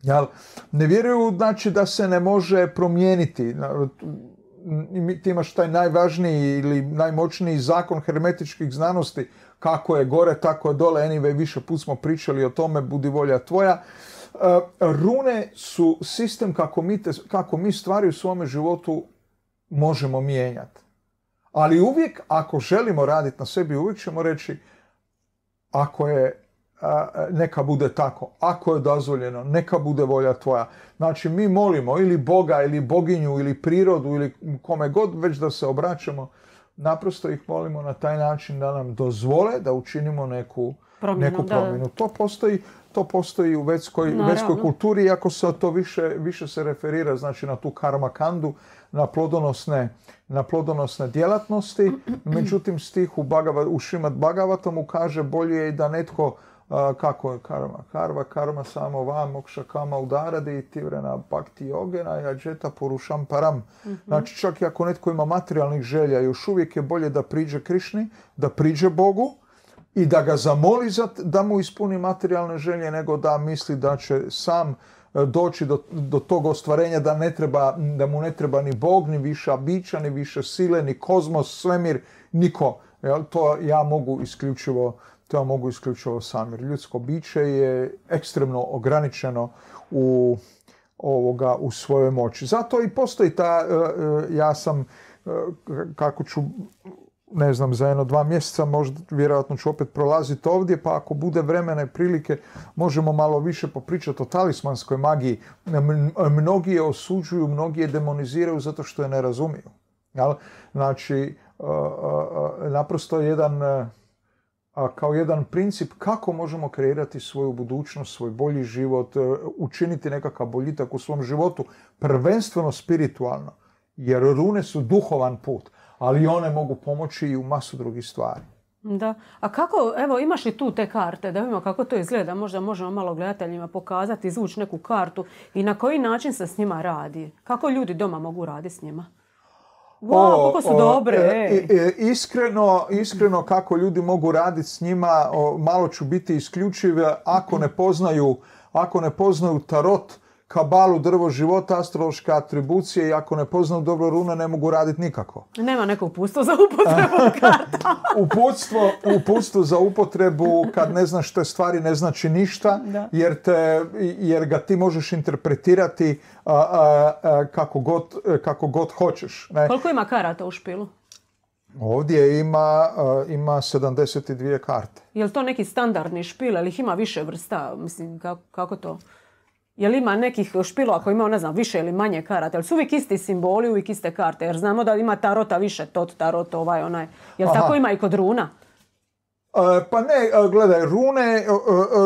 Jel? Ne vjeruju znači da se ne može promijeniti. Ti imaš taj najvažniji ili najmoćniji zakon hermetičkih znanosti, kako je gore, tako je dole, anyway, više put smo pričali o tome, budi volja tvoja. Eh, rune su sistem kako mi, kako mi stvari u svome životu možemo mijenjati. Ali uvijek ako želimo raditi na sebi, uvijek ćemo reći ako je eh, eh, neka bude tako, ako je dozvoljeno, neka bude volja tvoja. Znači mi molimo ili Boga ili boginju ili prirodu ili kome god već da se obraćamo, naprosto ih molimo na taj način da nam dozvole da učinimo neku promjenu. Neku promjenu. To postoji to postoji u vetskoj, no, vetskoj kulturi, iako se to više, više se referira znači, na tu karmakandu, na plodonosne, na plodonosne djelatnosti. Međutim, stih u, u Šimat Bagavatom kaže bolje je da netko kako je karma? Karva, karma samo vam, mokša kama udaradi i tivrena bakti jogena, jađeta porušam param. Mhm. Znači čak i ako netko ima materijalnih želja, još uvijek je bolje da priđe Krišni, da priđe Bogu, i da ga zamoli za, da mu ispuni materijalne želje, nego da misli da će sam e, doći do, do tog ostvarenja da, ne treba, da mu ne treba ni Bog, ni više bića, ni više sile, ni kozmos, svemir, niko. Jel? To ja mogu isključivo to ja mogu isključivo sam, jer ljudsko biće je ekstremno ograničeno u, ovoga, u svojoj moći. Zato i postoji ta, e, e, ja sam, kako ću ne znam, za jedno dva mjeseca možda vjerojatno ću opet prolaziti ovdje, pa ako bude vremena i prilike možemo malo više popričati o talismanskoj magiji. Mnogi je osuđuju, mnogi je demoniziraju zato što je ne razumiju. Jel? Znači, e, e, e, naprosto jedan, kao jedan princip kako možemo kreirati svoju budućnost, svoj bolji život, učiniti nekakav boljitak u svom životu, prvenstveno spiritualno, jer rune su duhovan put ali one mogu pomoći i u masu drugih stvari. Da. A kako, evo imaš li tu te karte, da vidimo kako to izgleda, možda možemo malo gledateljima pokazati, izvući neku kartu i na koji način se s njima radi? Kako ljudi doma mogu raditi s njima? Wow, kako su dobre! E, iskreno, iskreno kako ljudi mogu raditi s njima, malo ću biti isključiv, ako ne poznaju, ako ne poznaju tarot, kabalu, drvo života, astrološka atribucije i ako ne poznaju dobro rune ne mogu raditi nikako. Nema nekog uputstvo za upotrebu karta. uputstvo, za upotrebu kad ne znaš što stvari ne znači ništa jer, jer ga ti možeš interpretirati kako, god, kako hoćeš. Koliko ima karata u špilu? Ovdje ima, ima 72 karte. Je li to neki standardni špil ili ih ima više vrsta? Mislim, kako to? Jel ima nekih špilova koji imaju, ne znam, više ili manje karata? Jel su uvijek isti simboli, uvijek iste karte? Jer znamo da ima tarota više, tot, tarot, ovaj, onaj. Jel tako ima i kod runa? E, pa ne, e, gledaj, rune, e,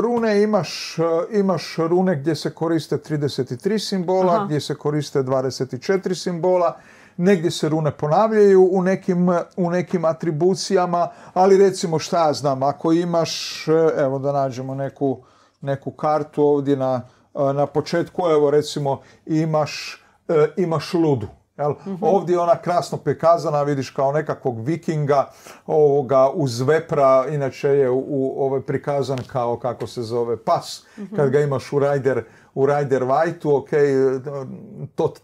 rune imaš, imaš rune gdje se koriste 33 simbola, gdje se koriste 24 simbola, negdje se rune ponavljaju u nekim, u nekim atribucijama, ali recimo šta ja znam, ako imaš, evo da nađemo neku, neku kartu ovdje na na početku, evo recimo imaš, e, imaš ludu. Jel? Mhm. Ovdje je ona krasno prikazana, vidiš kao nekakvog vikinga ovoga uz vepra, inače je u, ovaj, prikazan kao kako se zove pas, mm kad ga imaš u Rider u Rider white ok,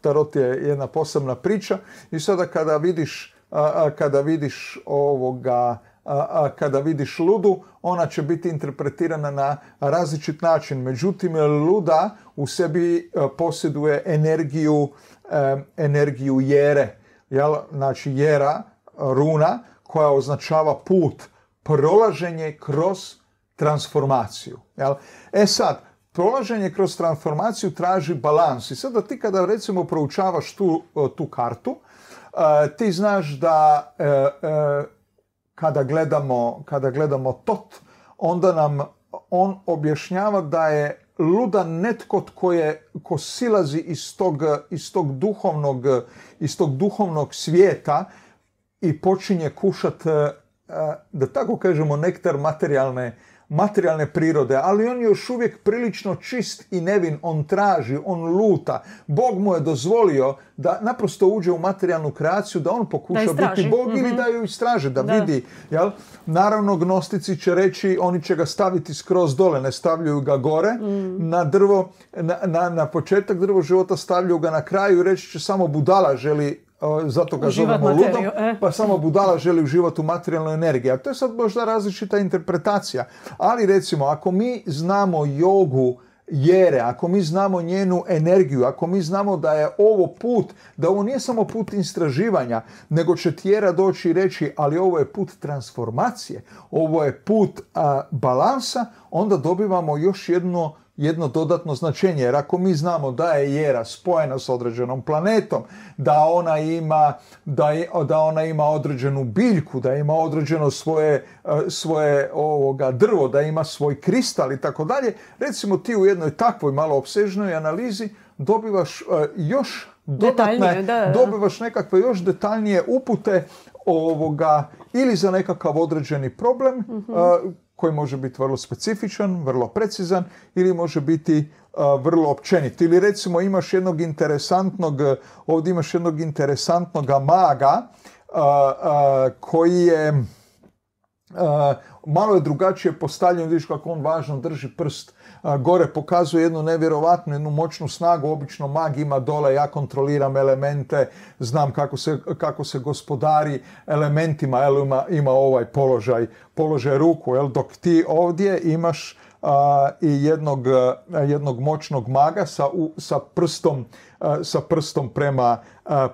Tarot je jedna posebna priča i sada kada vidiš kada vidiš ovoga a, kada vidiš ludu, ona će biti interpretirana na različit način. Međutim, luda u sebi e, posjeduje energiju, e, energiju jere. Jel? Znači, jera, runa, koja označava put, prolaženje kroz transformaciju. Jel? E sad, prolaženje kroz transformaciju traži balans. I sada ti kada recimo proučavaš tu, tu kartu, e, ti znaš da kada gledamo, kada gledamo tot, onda nam on objašnjava da je luda netko tko je, ko silazi iz tog, iz tog duhovnog, iz tog duhovnog svijeta i počinje kušati, eh, da tako kažemo, nektar materijalne, materijalne prirode, ali on je još uvijek prilično čist i nevin, on traži, on luta. Bog mu je dozvolio da naprosto uđe u materijalnu kreaciju, da on pokuša biti Bog ili mhm. da ju istraže, da, vidi. Jel? Naravno, gnostici će reći, oni će ga staviti skroz dole, ne stavljaju ga gore, mm. na drvo, na, na početak drvo života stavljaju ga na kraju i reći će samo budala želi zato ga zovemo ludom, e. pa samo budala želi uživati u materijalnoj energiji. A to je sad možda različita interpretacija. Ali recimo, ako mi znamo jogu jere, ako mi znamo njenu energiju, ako mi znamo da je ovo put, da ovo nije samo put istraživanja, nego će tjera doći i reći, ali ovo je put transformacije, ovo je put a, balansa, onda dobivamo još jedno jedno dodatno značenje. Jer ako mi znamo da je jera spojena s određenom planetom, da ona ima, da, je, da ona ima određenu biljku, da ima određeno svoje, e, svoje ovoga drvo, da ima svoj kristal i tako dalje, recimo ti u jednoj takvoj malo obsežnoj analizi dobivaš e, još dodatne, dobivaš nekakve još detaljnije upute ovoga ili za nekakav određeni problem mm koji može biti vrlo specifičan, vrlo precizan ili može biti vrlo općenit. Ili recimo imaš jednog interesantnog, ovdje imaš jednog interesantnog maga koji je Eh, malo je drugačije postavljeno vidiš kako on važno drži prst eh, gore, pokazuje jednu nevjerovatnu, jednu moćnu snagu, obično mag ima dole, ja kontroliram elemente, znam kako se, gospodari elementima, ima, ovaj položaj, položaj ruku, jel, dok ti ovdje imaš eh, i jednog, moćnog maga sa, prstom, sa prstom prema,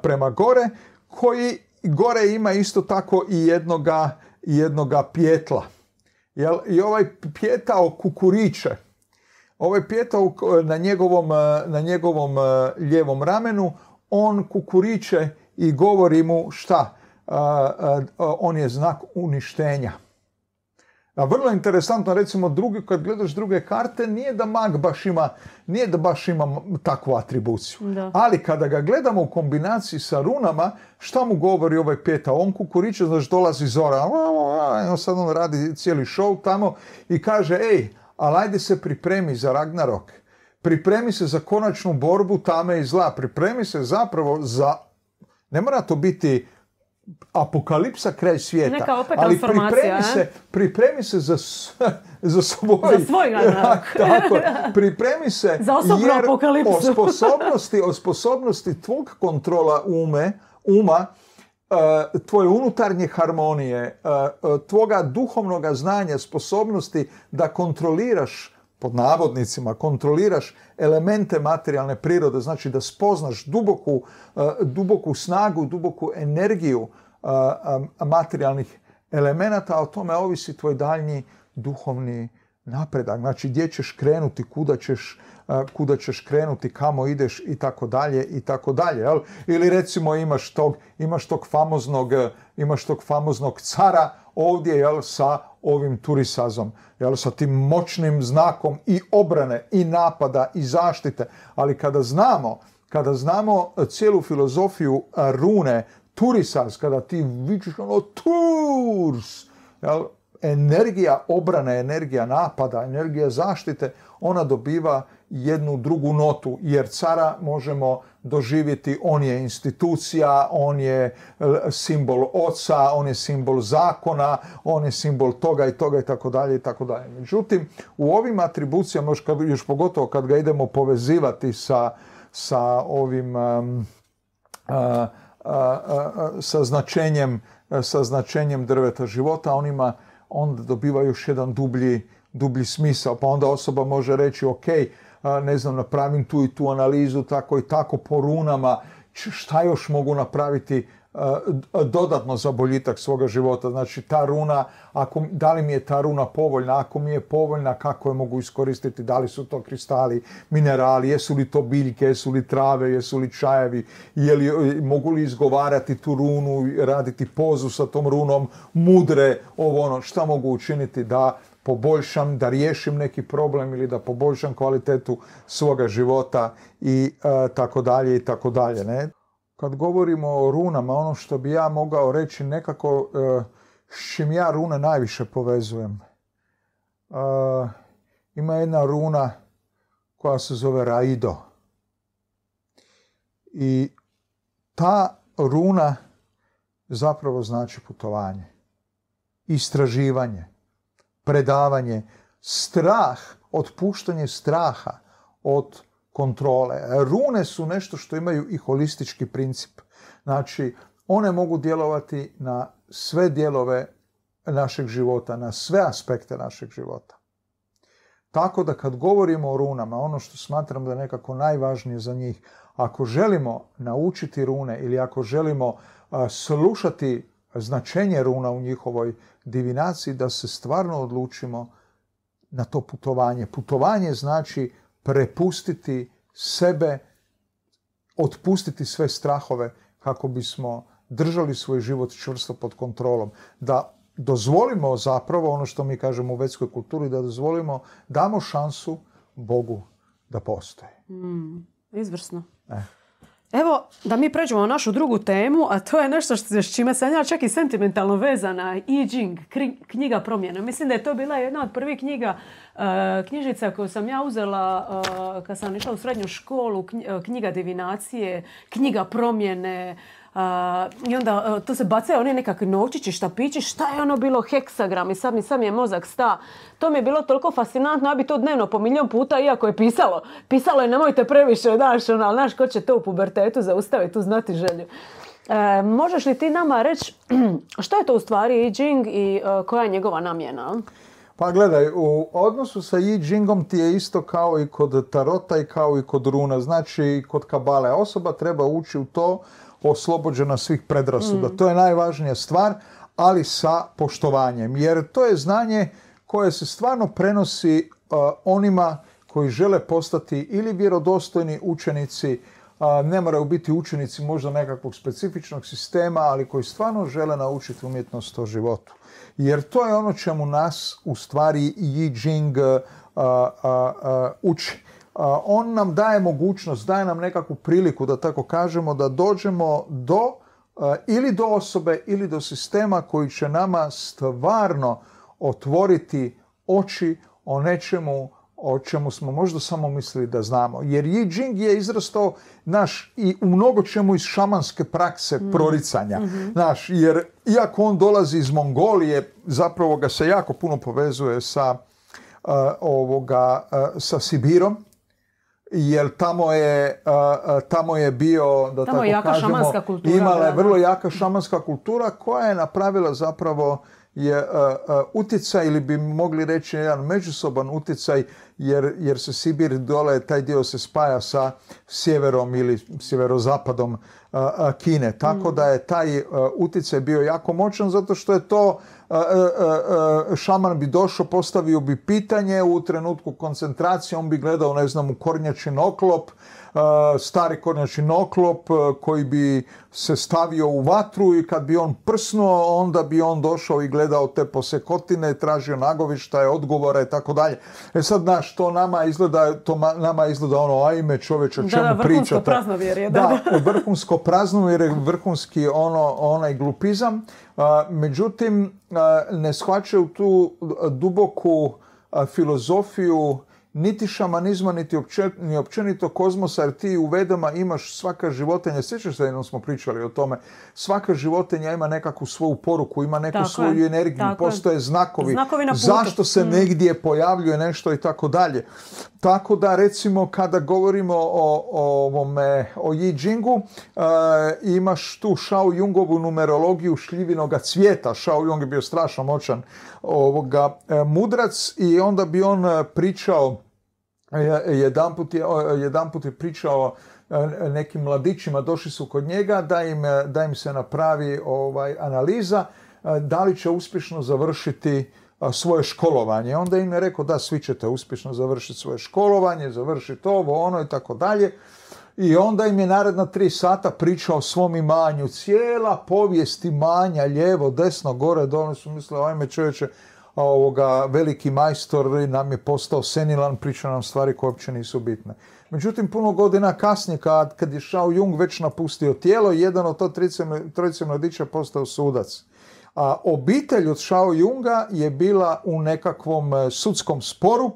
prema gore, koji gore ima isto tako i jednoga jednoga pjetla. Jel? I ovaj pjetao kukuriče. Ovaj pjetao na njegovom, e, na njegovom e, ljevom ramenu, on kukuriče i govori mu šta? E, on je znak uništenja. A vrlo interesantno, recimo drugi, kad gledaš druge karte, nije da mag baš ima, nije da baš ima takvu atribuciju. Ali kada ga gledamo u kombinaciji sa runama, šta mu govori ovaj peta? On kukuriće? Znači, dolazi Zora, sad on radi cijeli show tamo i kaže, ej, ali ajde se pripremi za Ragnarok. Pripremi se za konačnu borbu tame i zla. Pripremi se zapravo za, ne mora to biti apokalipsa kraj svijeta. Neka opet ali pripremi se, za, za za svoj pripremi se za osobnu apokalipsu. o sposobnosti, o sposobnosti tvog kontrola uma, e, tvoje unutarnje harmonije, e, e, tvoga duhovnog znanja, sposobnosti da kontroliraš pod navodnicima, kontroliraš elemente materijalne prirode, znači da spoznaš duboku, eh, duboku snagu, duboku energiju eh, eh, materijalnih elemenata, a o tome ovisi tvoj daljnji duhovni napredak. Znači gdje ćeš krenuti, kuda ćeš, kuda ćeš krenuti, kamo ideš i tako dalje i tako dalje. Ili recimo imaš tog, imaš tog famoznog, imaš tog famoznog cara ovdje jel, sa ovim turisazom, jel, sa tim moćnim znakom i obrane, i napada, i zaštite. Ali kada znamo, kada znamo cijelu filozofiju rune, turisaz, kada ti vičiš ono turs, jel, energija obrane, energija napada, energija zaštite, ona dobiva jednu drugu notu, jer cara možemo doživjeti, on je institucija, on je e, simbol oca, on je simbol zakona, on je simbol toga i toga i tako dalje i tako dalje. Međutim, u ovim atribucijama, još, kad, pogotovo kad ga idemo povezivati sa, sa ovim sa značenjem sa značenjem drveta života, on ima, dobiva još jedan dublji, dublji smisao. Pa onda osoba može reći, ok, ne znam, napravim tu i tu analizu, tako i tako po runama, šta još mogu napraviti dodatno za boljitak svoga života. Znači ta runa, ako, da li mi je ta runa povoljna, ako mi je povoljna, kako je mogu iskoristiti, da li su to kristali, minerali, jesu li to biljke, jesu li trave, jesu li čajevi, mogu li izgovarati tu runu, raditi pozu sa tom runom, mudre, ovo ono, šta mogu učiniti da poboljšam, da riješim neki problem ili da poboljšam kvalitetu svoga života i e, tako dalje i tako dalje. Ne? Kad govorimo o runama, ono što bi ja mogao reći nekako e, s čim ja rune najviše povezujem. E, ima jedna runa koja se zove Raido. I ta runa zapravo znači putovanje, istraživanje predavanje, strah, otpuštanje straha od kontrole. Rune su nešto što imaju i holistički princip. Znači, one mogu djelovati na sve dijelove našeg života, na sve aspekte našeg života. Tako da kad govorimo o runama, ono što smatram da je nekako najvažnije za njih, ako želimo naučiti rune ili ako želimo slušati značenje runa u njihovoj divinaciji da se stvarno odlučimo na to putovanje. Putovanje znači prepustiti sebe, otpustiti sve strahove kako bismo držali svoj život čvrsto pod kontrolom. Da dozvolimo zapravo ono što mi kažemo u vetskoj kulturi, da dozvolimo, damo šansu Bogu da postoji. Mm, izvrsno. E. Evo, da mi pređemo na našu drugu temu, a to je nešto što, s čime sam ja čak i sentimentalno vezana, I Ching, knjiga promjena. Mislim da je to bila jedna od prvih knjiga, e, knjižica koju sam ja uzela e, kad sam išla u srednju školu, e, knjiga divinacije, knjiga promjene, i onda e, tu se bacaju oni nekakvi novčići, šta pići, šta je ono bilo heksagram i sad mi sam je mozak sta. To mi je bilo toliko fascinantno, ja bi to dnevno po milion puta, iako je pisalo. Pisalo je nemojte previše, daš, ono, ali znaš ko će to u pubertetu zaustaviti, tu znati želju. E, možeš li ti nama reći što je to u stvari I i e, koja je njegova namjena? Pa gledaj, u odnosu sa I ti je isto kao i kod tarota i kao i kod runa. Znači, i kod kabale osoba treba ući u to oslobođena svih predrasuda. Mm. To je najvažnija stvar, ali sa poštovanjem. Jer to je znanje koje se stvarno prenosi uh, onima koji žele postati ili vjerodostojni učenici, uh, ne moraju biti učenici možda nekakvog specifičnog sistema, ali koji stvarno žele naučiti umjetnost o životu. Jer to je ono čemu nas u stvari Yi Jing uh, uči on nam daje mogućnost, daje nam nekakvu priliku, da tako kažemo, da dođemo do ili do osobe ili do sistema koji će nama stvarno otvoriti oči o nečemu o čemu smo možda samo mislili da znamo. Jer Yi Jing je izrastao naš i u mnogo čemu iz šamanske prakse mm. proricanja. Mhm. Naš, jer iako on dolazi iz Mongolije, zapravo ga se jako puno povezuje sa ovoga, sa Sibirom, jer tamo je, tamo je bio, da tako kažemo, imala je vrlo jaka šamanska kultura koja je napravila zapravo je utjecaj ili bi mogli reći jedan međusoban utjecaj jer, jer se Sibir dole, taj dio se spaja sa sjeverom ili sjeverozapadom Kine. Tako mm. da je taj e, utjecaj bio jako moćan zato što je to e, e, šaman bi došao, postavio bi pitanje u trenutku koncentracije, on bi gledao, ne znam, u kornjačin oklop, stari kornjačin oklop koji bi se stavio u vatru i kad bi on prsnuo, onda bi on došao i gledao te posekotine, tražio nagovišta odgovore i tako dalje. E sad, na što nama izgleda, to ma, nama izgleda ono, ajme čovječ, o čemu da, da, pričate. je. da, da, vrhunsko je vrhunski ono, onaj glupizam. A, međutim, a, ne shvaćaju tu duboku filozofiju niti šamanizma, niti ni općenito kozmosa, jer ti u vedama imaš svaka životinja, sjećaš se jednom smo pričali o tome, svaka životinja ima nekakvu svoju poruku, ima neku svoju energiju, postoje znakovi, zašto se mm. negdje pojavljuje nešto i tako dalje. Tako da recimo kada govorimo o, ovome, o Yi Jingu, eh, imaš tu Shao Jungovu numerologiju šljivinoga cvijeta. Shao Jung je bio strašno moćan ovoga, e, mudrac i onda bi on e, pričao, e, jedan put je, jedan pričao nekim mladićima, došli su kod njega da im, se napravi ovaj, analiza da li će uspješno završiti svoje školovanje. Onda im je rekao da svi ćete uspješno završiti svoje školovanje, završiti ovo, ono i tako dalje. I onda im je naredna tri sata pričao o svom imanju. Cijela povijest imanja, lijevo, desno, gore, dolje su mislili, ajme čovječe, ovoga, veliki majstor nam je postao senilan, priča nam stvari koje uopće nisu bitne. Međutim, puno godina kasnije, kad, kad je Shao Jung već napustio tijelo, jedan od to trojice mladića postao sudac. A obitelj od Shao Junga je bila u nekakvom e, sudskom sporu,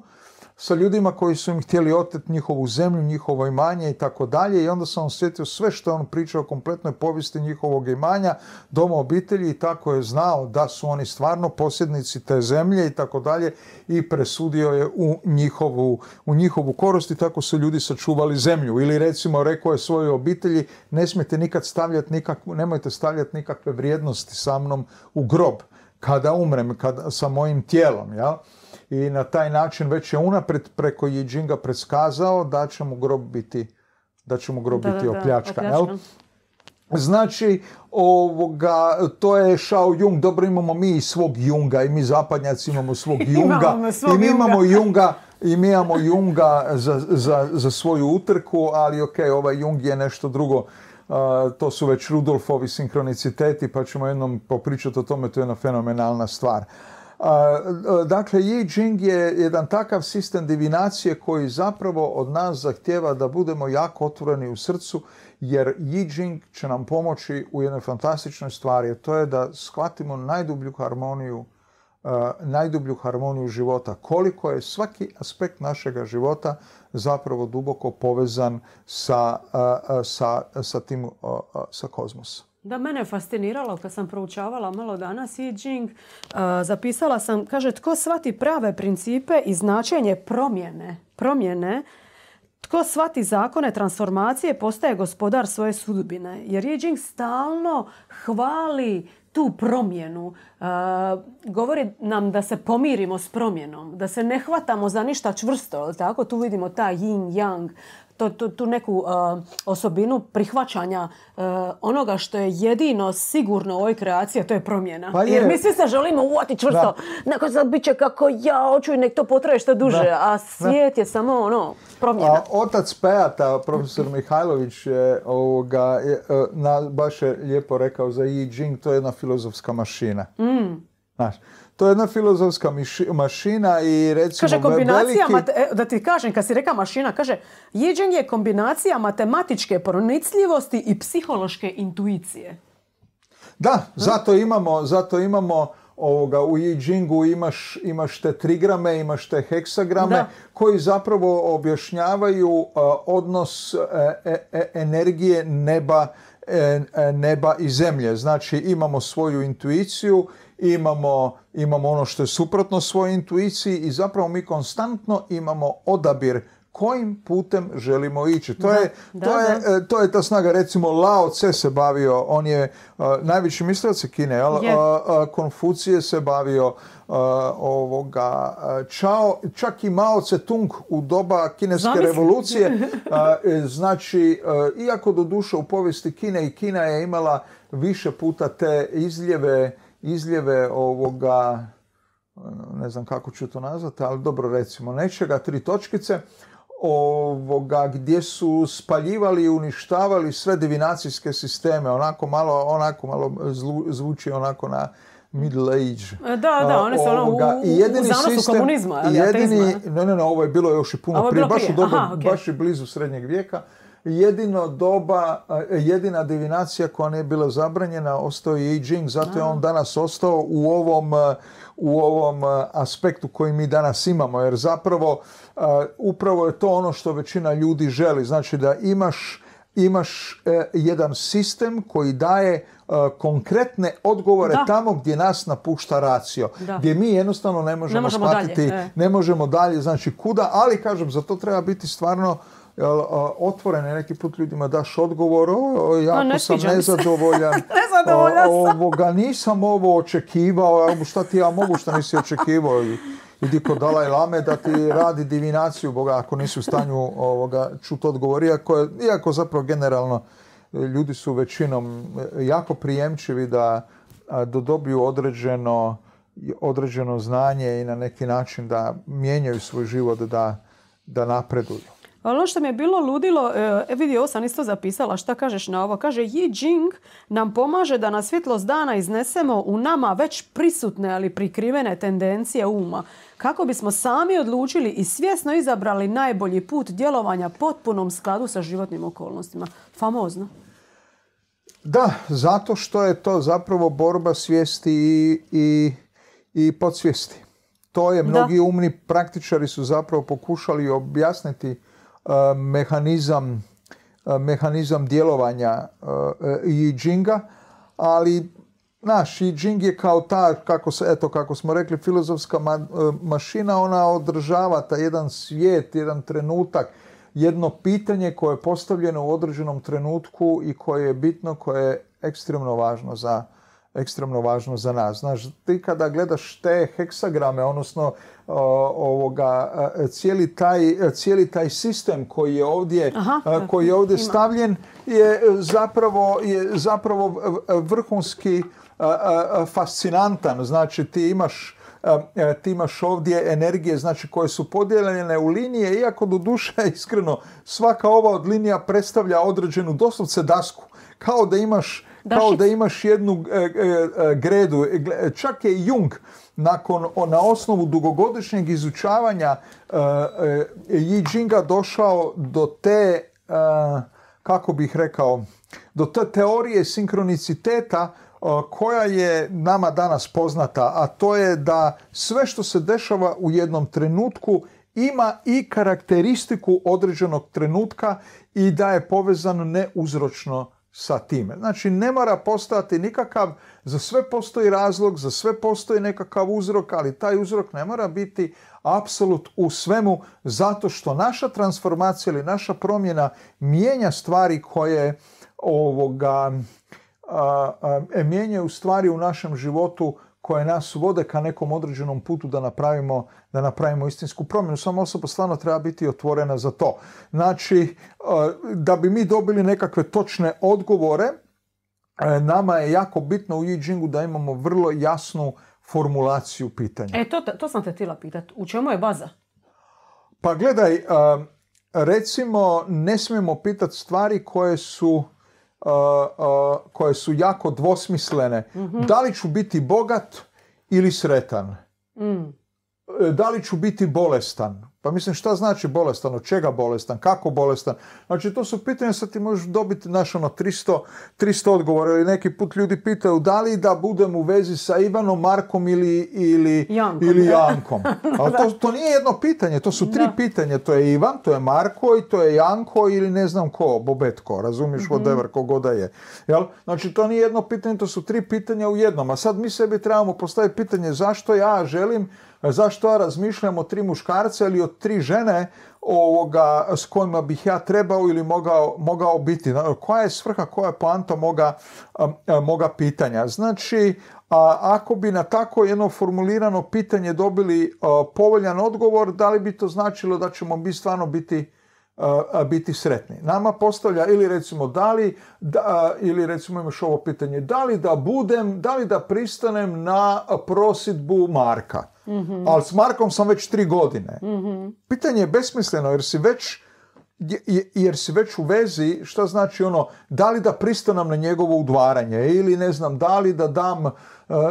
sa ljudima koji su im htjeli oteti njihovu zemlju, njihovo imanje i tako dalje i onda sam osjetio sve što je on pričao o kompletnoj povijesti njihovog imanja, doma obitelji i tako je znao da su oni stvarno posjednici te zemlje i tako dalje i presudio je u njihovu, u njihovu korost i tako su ljudi sačuvali zemlju. Ili recimo rekao je svojoj obitelji ne smijete nikad stavljati nemojte stavljati nikakve vrijednosti sa mnom u grob kada umrem, kada, sa mojim tijelom, jel? i na taj način već je unaprijed preko Jinga preskazao da će mu grob biti da će mu grob da, biti da, opljačkan, Znači, ovoga, to je Shao Jung, dobro imamo mi i svog Junga i mi zapadnjaci imamo svog Junga i mi imamo Junga, i mi imamo Junga za, za, za svoju utrku, ali ok, ovaj Jung je nešto drugo. to su već Rudolfovi sinkroniciteti, pa ćemo jednom popričati o tome, to je jedna fenomenalna stvar. E, dakle, Yi Jing je jedan takav sistem divinacije koji zapravo od nas zahtjeva da budemo jako otvoreni u srcu, jer Yi Jing će nam pomoći u jednoj fantastičnoj stvari, to je da shvatimo najdublju harmoniju e, najdublju harmoniju života. Koliko je svaki aspekt našega života zapravo duboko povezan sa, e, tim, sa kozmosom. Da, mene je fasciniralo kad sam proučavala malo danas i jing zapisala sam, kaže, tko svati prave principe i značenje promjene, promjene, tko svati zakone transformacije postaje gospodar svoje sudbine. Jer Yi stalno hvali tu promjenu. govori nam da se pomirimo s promjenom, da se ne hvatamo za ništa čvrsto. Tako? Tu vidimo ta yin-yang tu, neku uh, osobinu prihvaćanja uh, onoga što je jedino sigurno u ovoj kreaciji, a to je promjena. Pa Jer mi svi se želimo uvati čvrsto. Neko sad bit će kako ja hoću i nek to potraje što duže. A svijet je samo ono, promjena. otac Pejata, profesor Mihajlović je ovoga, e, baš lijepo rekao za Yi Jing, to je jedna filozofska mašina. Mm to je jedna filozofska mašina i recimo kaže, kombinacija veliki... E, da ti kažem, kad si reka mašina, kaže jeđenje je kombinacija matematičke pronicljivosti i psihološke intuicije. Da, zato imamo, zato imamo ovoga, u Jingu imaš, imaš te trigrame, imaš te heksagrame koji zapravo objašnjavaju odnos e, e, energije neba, neba i zemlje. Znači imamo svoju intuiciju imamo, imamo ono što je suprotno svojoj intuiciji i zapravo mi konstantno imamo odabir kojim putem želimo ići. To, je, to, Je, to je ta snaga. Recimo, Lao Tse se bavio, on je uh, najveći mislilac Kine, ali Konfucije uh, uh, se bavio uh, ovoga čak i Mao Tse Tung u doba kineske revolucije. E, znači, iako do duše u povijesti Kine i Kina je imala više puta te izljeve izljeve ovoga, ne znam kako ću to nazvati, ali dobro recimo nečega, tri točkice, ovoga, gdje su spaljivali i uništavali sve divinacijske sisteme, onako malo, onako malo zvuči onako na middle age. E, da, da, one su ono u, zanosu komunizma, jedini, Ne, ne, ne, ovo je bilo još i puno prije, baš, dobro, baš i blizu srednjeg vijeka jedino doba, e, jedina divinacija koja nije bila zabranjena ostao je I zato je on danas ostao u ovom, e, u ovom e, aspektu koji mi danas imamo, jer zapravo upravo je to ono što većina ljudi želi, znači da imaš imaš jedan sistem koji daje konkretne odgovore tamo gdje nas napušta racio. Gdje mi jednostavno ne možemo, shvatiti, ne možemo dalje, znači kuda, ali kažem, za to treba biti stvarno jel, otvorene neki put ljudima daš odgovor, o, jako sam nezadovoljan, nezadovoljan nisam ovo očekivao, šta ti ja mogu šta nisi očekivao i idi kod Dalaj Lame da ti radi divinaciju Boga ako nisi u stanju ovoga, čut odgovor, iako, je, iako zapravo generalno e, ljudi su većinom e, jako prijemčivi da, da dobiju određeno, određeno znanje i na neki način da mijenjaju svoj život, da, da napreduju ono što mi je bilo ludilo, e, e, vidi, ovo sam isto zapisala, šta kažeš na ovo? Kaže, Yi Jing nam pomaže da na svjetlost dana iznesemo u nama već prisutne, ali prikrivene tendencije uma. Kako bismo sami odlučili i svjesno izabrali najbolji put djelovanja potpunom skladu sa životnim okolnostima. Famozno. Da, zato što je to zapravo borba svijesti i, i, i podsvijesti. To je, mnogi umni praktičari su zapravo pokušali objasniti E, mehanizam, e, mehanizam djelovanja e, I Jinga, ali naš i je kao ta, kako, se, eto, kako smo rekli, filozofska mašina, ona održava taj jedan svijet, jedan trenutak, jedno pitanje koje je postavljeno u određenom trenutku i koje je bitno, koje je ekstremno važno za ekstremno važno za nas. Znaš, ti kada gledaš te heksagrame, odnosno ovoga, e, cijeli taj, cijeli taj sistem koji je ovdje, e, koji je ovdje stavljen je e, zapravo, je zapravo vrhunski fascinantan. Znači ti imaš ti imaš ovdje energije znači koje su podijeljene u linije iako do duše iskreno svaka ova od linija predstavlja određenu doslovce dasku kao da imaš kao da imaš jednu e, e, e, gredu. Čak je Jung nakon, na osnovu dugogodišnjeg izučavanja Yi Jinga došao do te, kako bih rekao, do te teorije sinkroniciteta koja je nama danas poznata, a to je da sve što se dešava u jednom trenutku ima i karakteristiku određenog trenutka i da je povezano neuzročno sa time. Znači, ne mora postati nikakav, za sve postoji razlog, za sve postoji nekakav uzrok, ali taj uzrok ne mora biti apsolut u svemu, zato što naša transformacija ili naša promjena mijenja stvari koje ovoga, a, a, e, mijenjaju stvari u našem životu koje nas vode ka nekom određenom putu da napravimo, da napravimo istinsku promjenu. Samo osoba stvarno treba biti otvorena za to. Znači, e, da bi mi dobili nekakve točne odgovore, e, nama je jako bitno u Yijingu da imamo vrlo jasnu formulaciju pitanja. E, to, to sam te htjela pitati. U čemu je baza? Pa gledaj, e, recimo ne smijemo pitati stvari koje su koje su jako dvosmislene. Da li ću biti bogat ili sretan? Mm. E, da li ću biti bolestan? Pa mislim, šta znači bolestan? Od čega bolestan? Kako bolestan? Znači, to su pitanja, sad ti možeš dobiti, naš ono, 300, 300 odgovora. Ili neki put ljudi pitaju, da li da budem u vezi sa Ivanom, Markom ili, ili, Jankom, ili Jankom. Ali to, to nije jedno pitanje, to su tri da. pitanja. To je Ivan, to je Marko i to je Janko ili ne znam ko, Bobetko, razumiješ, mm-hmm. whatever, je. Jel? Znači, to nije jedno pitanje, to su tri pitanja u jednom. A sad mi sebi trebamo postaviti pitanje zašto ja želim zašto ja razmišljam o tri muškarce ili o tri žene ovoga, s kojima bih ja trebao ili mogao, mogao biti. Koja je svrha, koja je poanta moga, eh, moga pitanja? Znači, a ako bi na tako jedno formulirano pitanje dobili eh, povoljan odgovor, da li bi to značilo da ćemo mi stvarno biti eh, biti sretni. Nama postavlja ili recimo da li, da, ili recimo imaš ovo pitanje, da li da budem, da li da pristanem na prosidbu Marka. Mhm. Ali s Markom sam već tri godine. mm Pitanje je besmisleno jer si već jer si već u vezi, šta znači ono, da li da pristanem na njegovo udvaranje ili ne znam, da li da dam, e,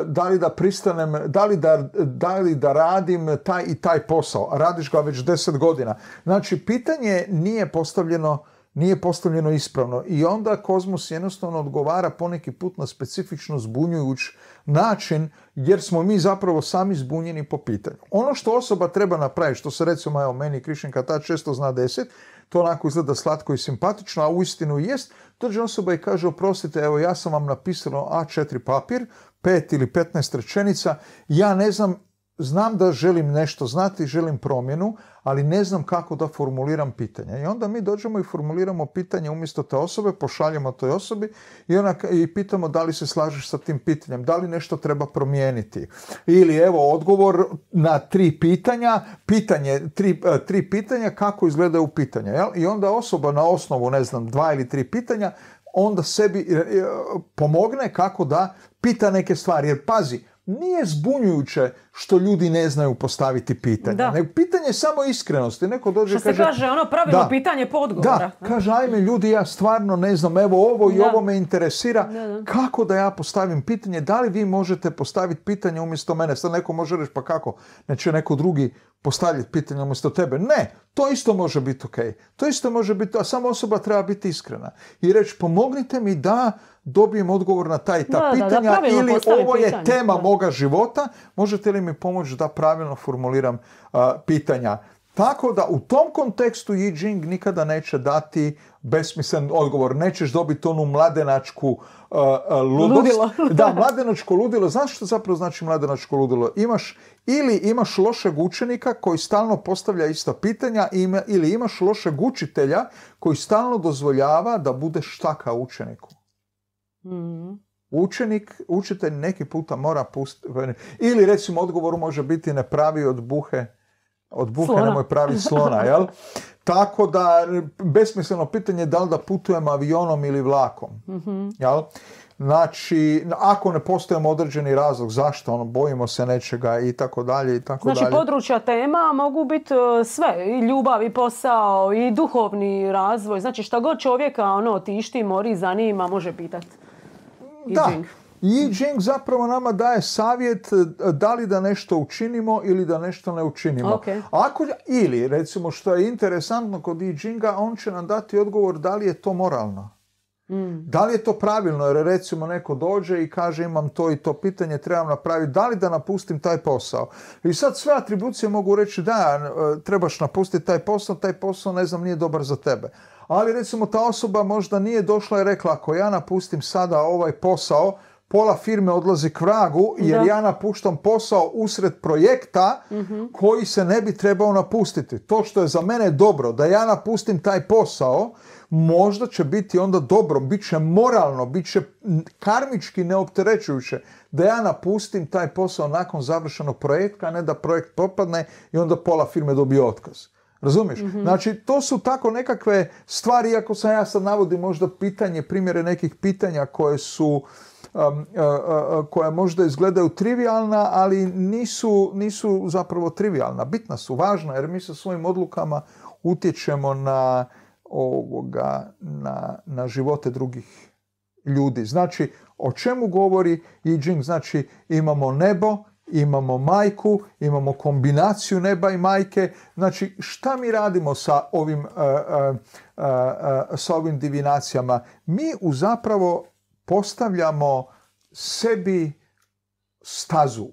da li da pristanem, da li da, da, li da radim taj i taj posao, radiš ga već deset godina. Znači, pitanje nije postavljeno nije postavljeno ispravno. I onda kozmos jednostavno odgovara poneki put na specifično zbunjujuć način, jer smo mi zapravo sami zbunjeni po pitanju. Ono što osoba treba napraviti, što se recimo, evo, meni Krišen ta često zna deset, to onako izgleda slatko i simpatično, a uistinu jest, dođe osoba i kaže, oprostite, evo ja sam vam napisano A4 papir, pet ili 15 rečenica, ja ne znam znam da želim nešto znati, želim promjenu, ali ne znam kako da formuliram pitanje. I onda mi dođemo i formuliramo pitanje umjesto te osobe, pošaljemo toj osobi i, ona, i pitamo da li se slažeš sa tim pitanjem, da li nešto treba promijeniti. Ili evo odgovor na tri pitanja, pitanje, tri, e, tri pitanja kako izgledaju pitanja. I onda osoba na osnovu, ne znam, dva ili tri pitanja, onda sebi e, e, pomogne kako da pita neke stvari. Jer pazi, nije zbunjujuće što ljudi ne znaju postaviti pitanje. Nego pitanje je samo iskrenosti. Neko dođe što kaže, se kaže ono pravilno da, pitanje po odgovora. Da, kaže ajme ljudi ja stvarno ne znam, evo ovo i ovo me interesira. Kako da ja postavim pitanje? Da li vi možete postaviti pitanje umjesto mene? Sad neko može reći pa kako? Neće neko drugi postaviti pitanje umjesto tebe. Ne, to isto može biti ok. To isto može biti, a samo osoba treba biti iskrena. I reći pomognite mi da dobijem odgovor na taj ta pitanja ili ovo je tema moga života, možete li mi pomoći da pravilno formuliram pitanja. Tako da u tom kontekstu Yi Jing nikada neće dati besmislen odgovor. Nećeš dobiti onu mladenačku Ludilo. da, mladenačko ludilo. Znaš što zapravo znači mladenačko ludilo? Imaš ili imaš lošeg učenika koji stalno postavlja ista pitanja ili imaš lošeg učitelja koji stalno dozvoljava da budeš takav učeniku. Mm-hmm. Učenik, učitelj neki puta mora pustiti, ili recimo odgovor može biti ne pravi od buhe, od buhe nemoj pravi slona, Tako da, besmisleno pitanje je da li da putujem avionom ili vlakom, mm-hmm. Znači, ako ne postojem određeni razlog zašto, ono, bojimo se nečega i tako dalje i tako znači, dalje. područja tema mogu biti e, sve, i ljubav, i posao, i duhovni razvoj. Znači, šta god čovjeka, ono, tišti, mori, zanima, može pitati. Da. I- Jing zapravo nama daje savjet eh, da li da nešto učinimo ili da nešto ne učinimo. Ako, ili, recimo, što je interesantno kod i Jinga, on će nam dati odgovor da li je to moralno. Mm. Da li je to pravilno? Jer recimo neko dođe i kaže imam to i to pitanje, trebam napraviti, da li da napustim taj posao? I sad sve atribucije mogu reći da, eh, trebaš napustiti taj posao, taj posao ne znam nije dobar za tebe ali recimo ta osoba možda nije došla i rekla ako ja napustim sada ovaj posao, pola firme odlazi k vragu jer ja napuštam posao usred projekta mhm. koji se ne bi trebao napustiti. To što je za mene dobro da ja napustim taj posao, možda će biti onda dobro, bit će moralno, bit će karmički neopterećujuće da ja napustim taj posao nakon završenog projekta, a ne da projekt propadne i onda pola firme dobije otkaz. Razumiješ? Mhm. Znači, to su tako nekakve stvari, iako sam ja sad navodim možda pitanje, primjere nekih pitanja koje su, um, uh, uh, uh, koja možda izgledaju trivialna, ali nisu, nisu zapravo trivialna. Bitna su, važna, jer mi sa svojim odlukama utječemo na, ovoga, na, na živote drugih ljudi. Znači, o čemu govori I Znači, imamo nebo, imamo majku, imamo kombinaciju neba i majke. Znači, šta mi radimo sa ovim, e, e, e, sa ovim divinacijama? Mi u zapravo postavljamo sebi stazu,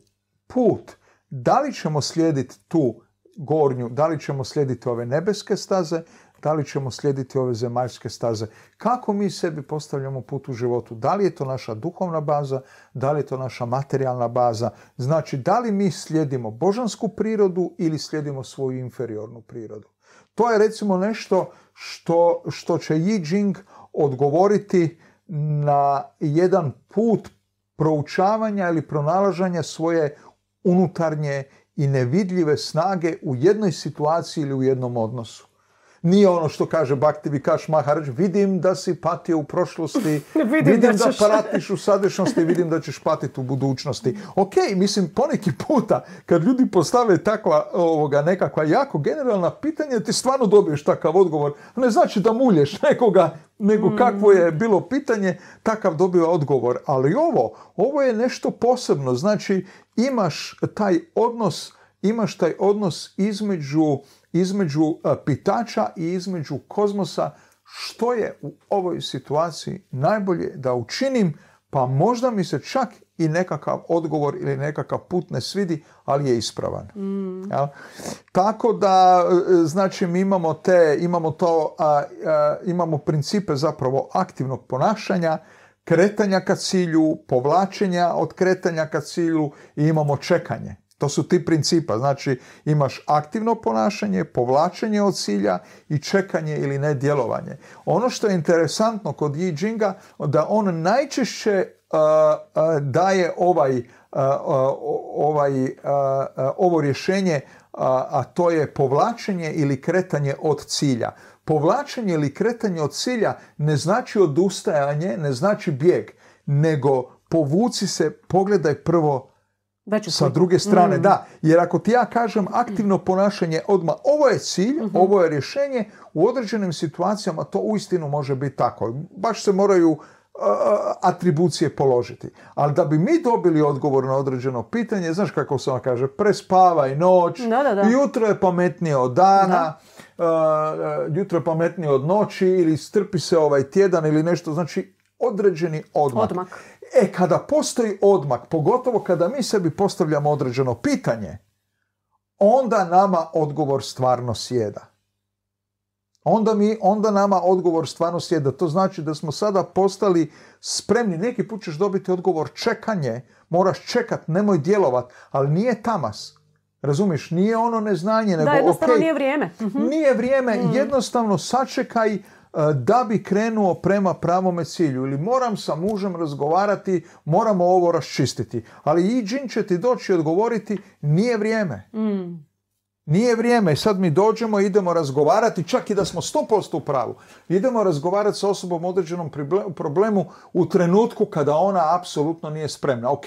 put. Da li ćemo slijediti tu gornju, da li ćemo slijediti ove nebeske staze da li ćemo slijediti ove zemaljske staze, kako mi sebi postavljamo put u životu, da li je to naša duhovna baza, da li je to naša materijalna baza, znači da li mi slijedimo božansku prirodu ili slijedimo svoju inferiornu prirodu. To je recimo nešto što, što će Yi Jing odgovoriti na jedan put proučavanja ili pronalaženja svoje unutarnje i nevidljive snage u jednoj situaciji ili u jednom odnosu nije ono što kaže Bakti Vikaš Maharaj, vidim da si patio u prošlosti, vidim, da, da pratiš u sadašnjosti, vidim da ćeš patiti u budućnosti. Ok, mislim, poneki puta kad ljudi postave takva ovoga, nekakva jako generalna pitanja, ti stvarno dobiješ takav odgovor. Ne znači da mulješ nekoga, nego mm. kakvo je bilo pitanje, takav dobiva odgovor. Ali ovo, ovo je nešto posebno. Znači, imaš taj odnos, imaš taj odnos između između e, pitača i između kozmosa što je u ovoj situaciji najbolje da učinim, pa možda mi se čak i nekakav odgovor ili nekakav put ne svidi, ali je ispravan. Mm. Tako da, e, znači, mi imamo te, imamo to, a, imamo principe zapravo aktivnog ponašanja, kretanja ka cilju, povlačenja od kretanja ka cilju i imamo čekanje. To su ti principa, znači imaš aktivno ponašanje, povlačenje od cilja i čekanje ili djelovanje. Ono što je interesantno kod Yi Jinga, da on najčešće uh, uh, daje ovaj, uh, ovaj ovo rješenje, a to je povlačenje ili kretanje od cilja. Povlačenje ili kretanje od cilja ne znači odustajanje, ne znači bijeg, nego povuci se, pogledaj prvo sa druge strane, mm. da. Jer ako ti ja kažem aktivno mm. ponašanje odmah, ovo je cilj, mhm. ovo je rješenje, u određenim situacijama to uistinu može biti tako. Baš se moraju atribucije položiti. Ali da bi mi dobili odgovor na određeno pitanje, znaš kako se ona kaže, prespavaj noć, jutro je pametnije od dana, jutro je pametnije od noći ili strpi se ovaj tjedan ili nešto, znači određeni odmak. odmak. E, kada postoji odmak, pogotovo kada mi sebi postavljamo određeno pitanje, onda nama odgovor stvarno sjeda. Onda, mi, onda nama odgovor stvarno sjeda. To znači da smo sada postali spremni. Neki put ćeš dobiti odgovor čekanje, moraš čekat, nemoj djelovat, ali nije tamas. Razumiješ, nije ono neznanje, nego da, jednostavno okay, nije vrijeme. Mhm. Nije vrijeme, mhm. jednostavno sačekaj, E, da bi krenuo prema pravome cilju ili moram sa mužem razgovarati, moramo ovo raščistiti. Ali i džin će ti doći odgovoriti nije vrijeme. Mm. Nije vrijeme i sad mi dođemo i idemo razgovarati, čak i da smo 100% u pravu. Idemo razgovarati sa osobom određenom problemu u trenutku kada ona apsolutno nije spremna. Ok,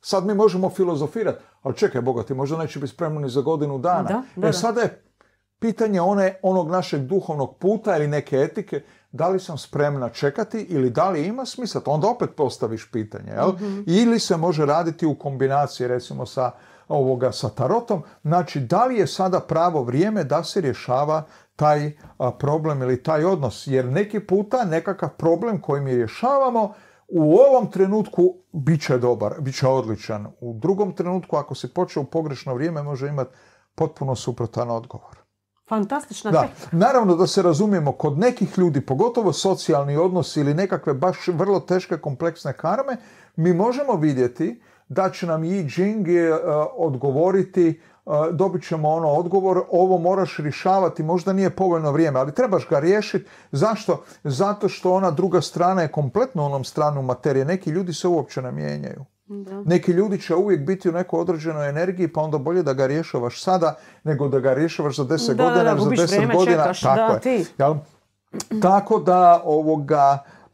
sad mi možemo filozofirati, ali čekaj, bogati, ti možda neće biti spremni ni za godinu dana. E sada je Pitanje one, onog našeg duhovnog puta ili neke etike, da li sam spremna čekati ili da li ima smisla, onda opet postaviš pitanje, jel? Mhm. Ili se može raditi u kombinaciji recimo sa ovoga sa tarotom, znači da li je sada pravo vrijeme da se rješava taj problem ili taj odnos, jer neki puta nekakav problem koji mi rješavamo u ovom trenutku bit će dobar, bit će odličan. U drugom trenutku, ako se počne u pogrešno vrijeme, može imati potpuno suprotan odgovor. Fantastična da. Naravno da se razumijemo, kod nekih ljudi, pogotovo socijalni odnosi ili nekakve baš vrlo teške kompleksne karme, mi možemo vidjeti da će nam Yi Jing e, odgovoriti uh, dobit ćemo ono odgovor, ovo moraš rješavati, možda nije povoljno vrijeme, ali trebaš ga riješiti. Zašto? Zato što ona druga strana je kompletno onom stranu materije. Neki ljudi se uopće ne mijenjaju. Da. Neki ljudi će uvijek biti u nekoj određenoj energiji, pa onda bolje da ga rješavaš sada nego da ga rješavaš za deset godina, za deset godina tako da, Tako da ovoga e,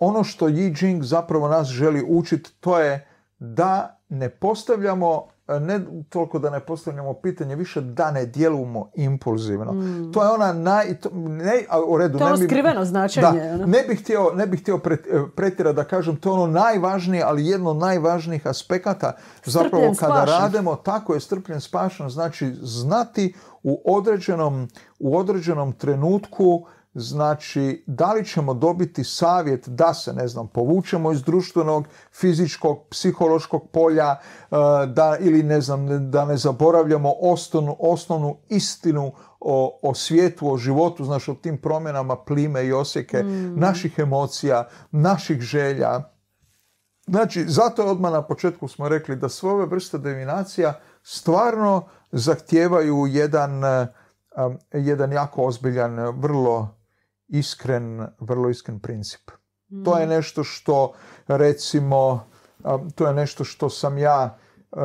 ono što Yi Jing zapravo nas želi učiti to je da ne postavljamo E, ne toliko da ne postavljamo pitanje, više da ne djelujemo impulzivno. Mm. To je ona naj... ne, a, u redu, to je ono ne bi, skriveno značenje. Ono. ne bih htio, ne bih htio e, pretjerati da kažem, to je ono najvažnije, ali jedno od najvažnijih aspekata. Zapravo kada spašen. radimo, tako je strpljen spašen znači znati u određenom, u određenom trenutku Znači, da li ćemo dobiti savjet da se, ne znam, povučemo iz društvenog, fizičkog, psihološkog polja e, da, ili ne znam, da ne zaboravljamo osnovnu, osnovnu istinu o, o svijetu, o životu, znači o tim promjenama plime i osjeke, mm. naših emocija, naših želja. Znači, zato je odmah na početku smo rekli da sve ove vrste dominacija stvarno zahtijevaju jedan, e, e, jedan jako ozbiljan, vrlo iskren, vrlo iskren princip. Mm. To je nešto što recimo, to je nešto što sam ja e,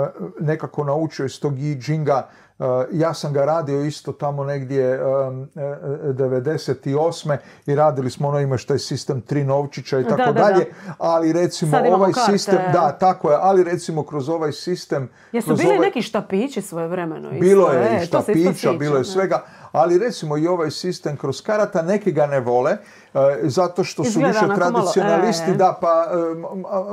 nekako naučio iz tog I Jinga. E, ja sam ga radio isto tamo negdje 98. E, i radili smo ono što je sistem tri novčića i tako dalje, ali recimo ovaj sistem, da tako je, ali recimo kroz ovaj sistem... Jesu bili ovaj neki štapići svoje vremeno? Bilo je i štapića, bilo je svega, ali recimo i ovaj sistem kroz karata, neki ga ne vole, e, zato što su više tradicionalisti, e, e. da pa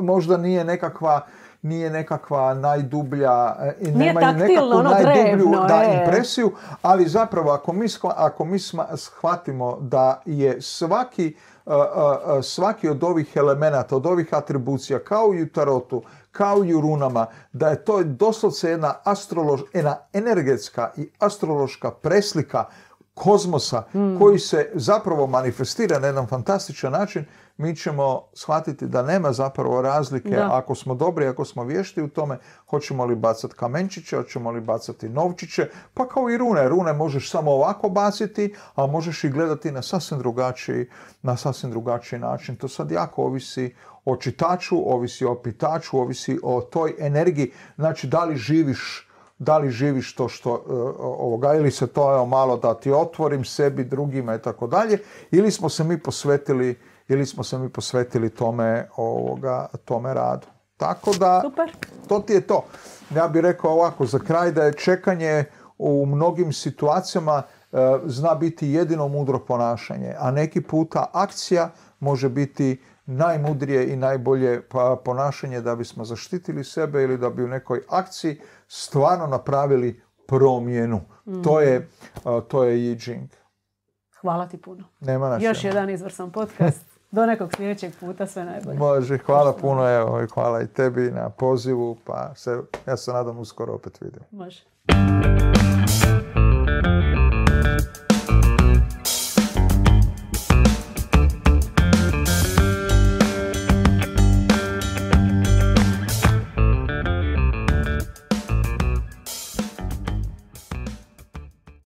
možda nije nekakva nije nekakva najdublja i nekakvu ono najdublju da, impresiju, ali zapravo ako mi, ako mi shvatimo da je svaki svaki od ovih elemenata, od ovih atribucija, kao i u tarotu, kao i u runama, da je to doslovce jedna, astrolož, jedna energetska i astrološka preslika kozmosa hmm. koji se zapravo manifestira na jedan fantastičan način, mi ćemo shvatiti da nema zapravo razlike ako smo dobri, ako smo vješti u tome, hoćemo li bacati kamenčiće, hoćemo li bacati novčiće, pa kao i rune. Rune možeš samo ovako baciti, a možeš i gledati na sasvim drugačiji, na sasvim drugačiji način. To sad jako ovisi o čitaču, ovisi o pitaču, ovisi o toj energiji, znači da li živiš da li živiš to što e, ovoga, ili se to evo, malo da ti otvorim sebi, drugima i tako dalje, ili smo se mi posvetili, ili smo se mi posvetili tome, ovoga, tome radu. Tako da, Super. to ti je to. Ja bih rekao ovako, za kraj da je čekanje u mnogim situacijama e, zna biti jedino mudro ponašanje, a neki puta akcija može biti najmudrije i najbolje pa, ponašanje da bismo zaštitili sebe ili da bi u nekoj akciji stvarno napravili promjenu. Mhm. To je, to je Yi Jing. Hvala ti puno. Nema Još jedan izvrsan podcast. Do nekog sljedećeg puta sve najbolje. Može, hvala puno evo, i hvala i tebi na pozivu, pa se, ja se nadam uskoro opet vidim. Može.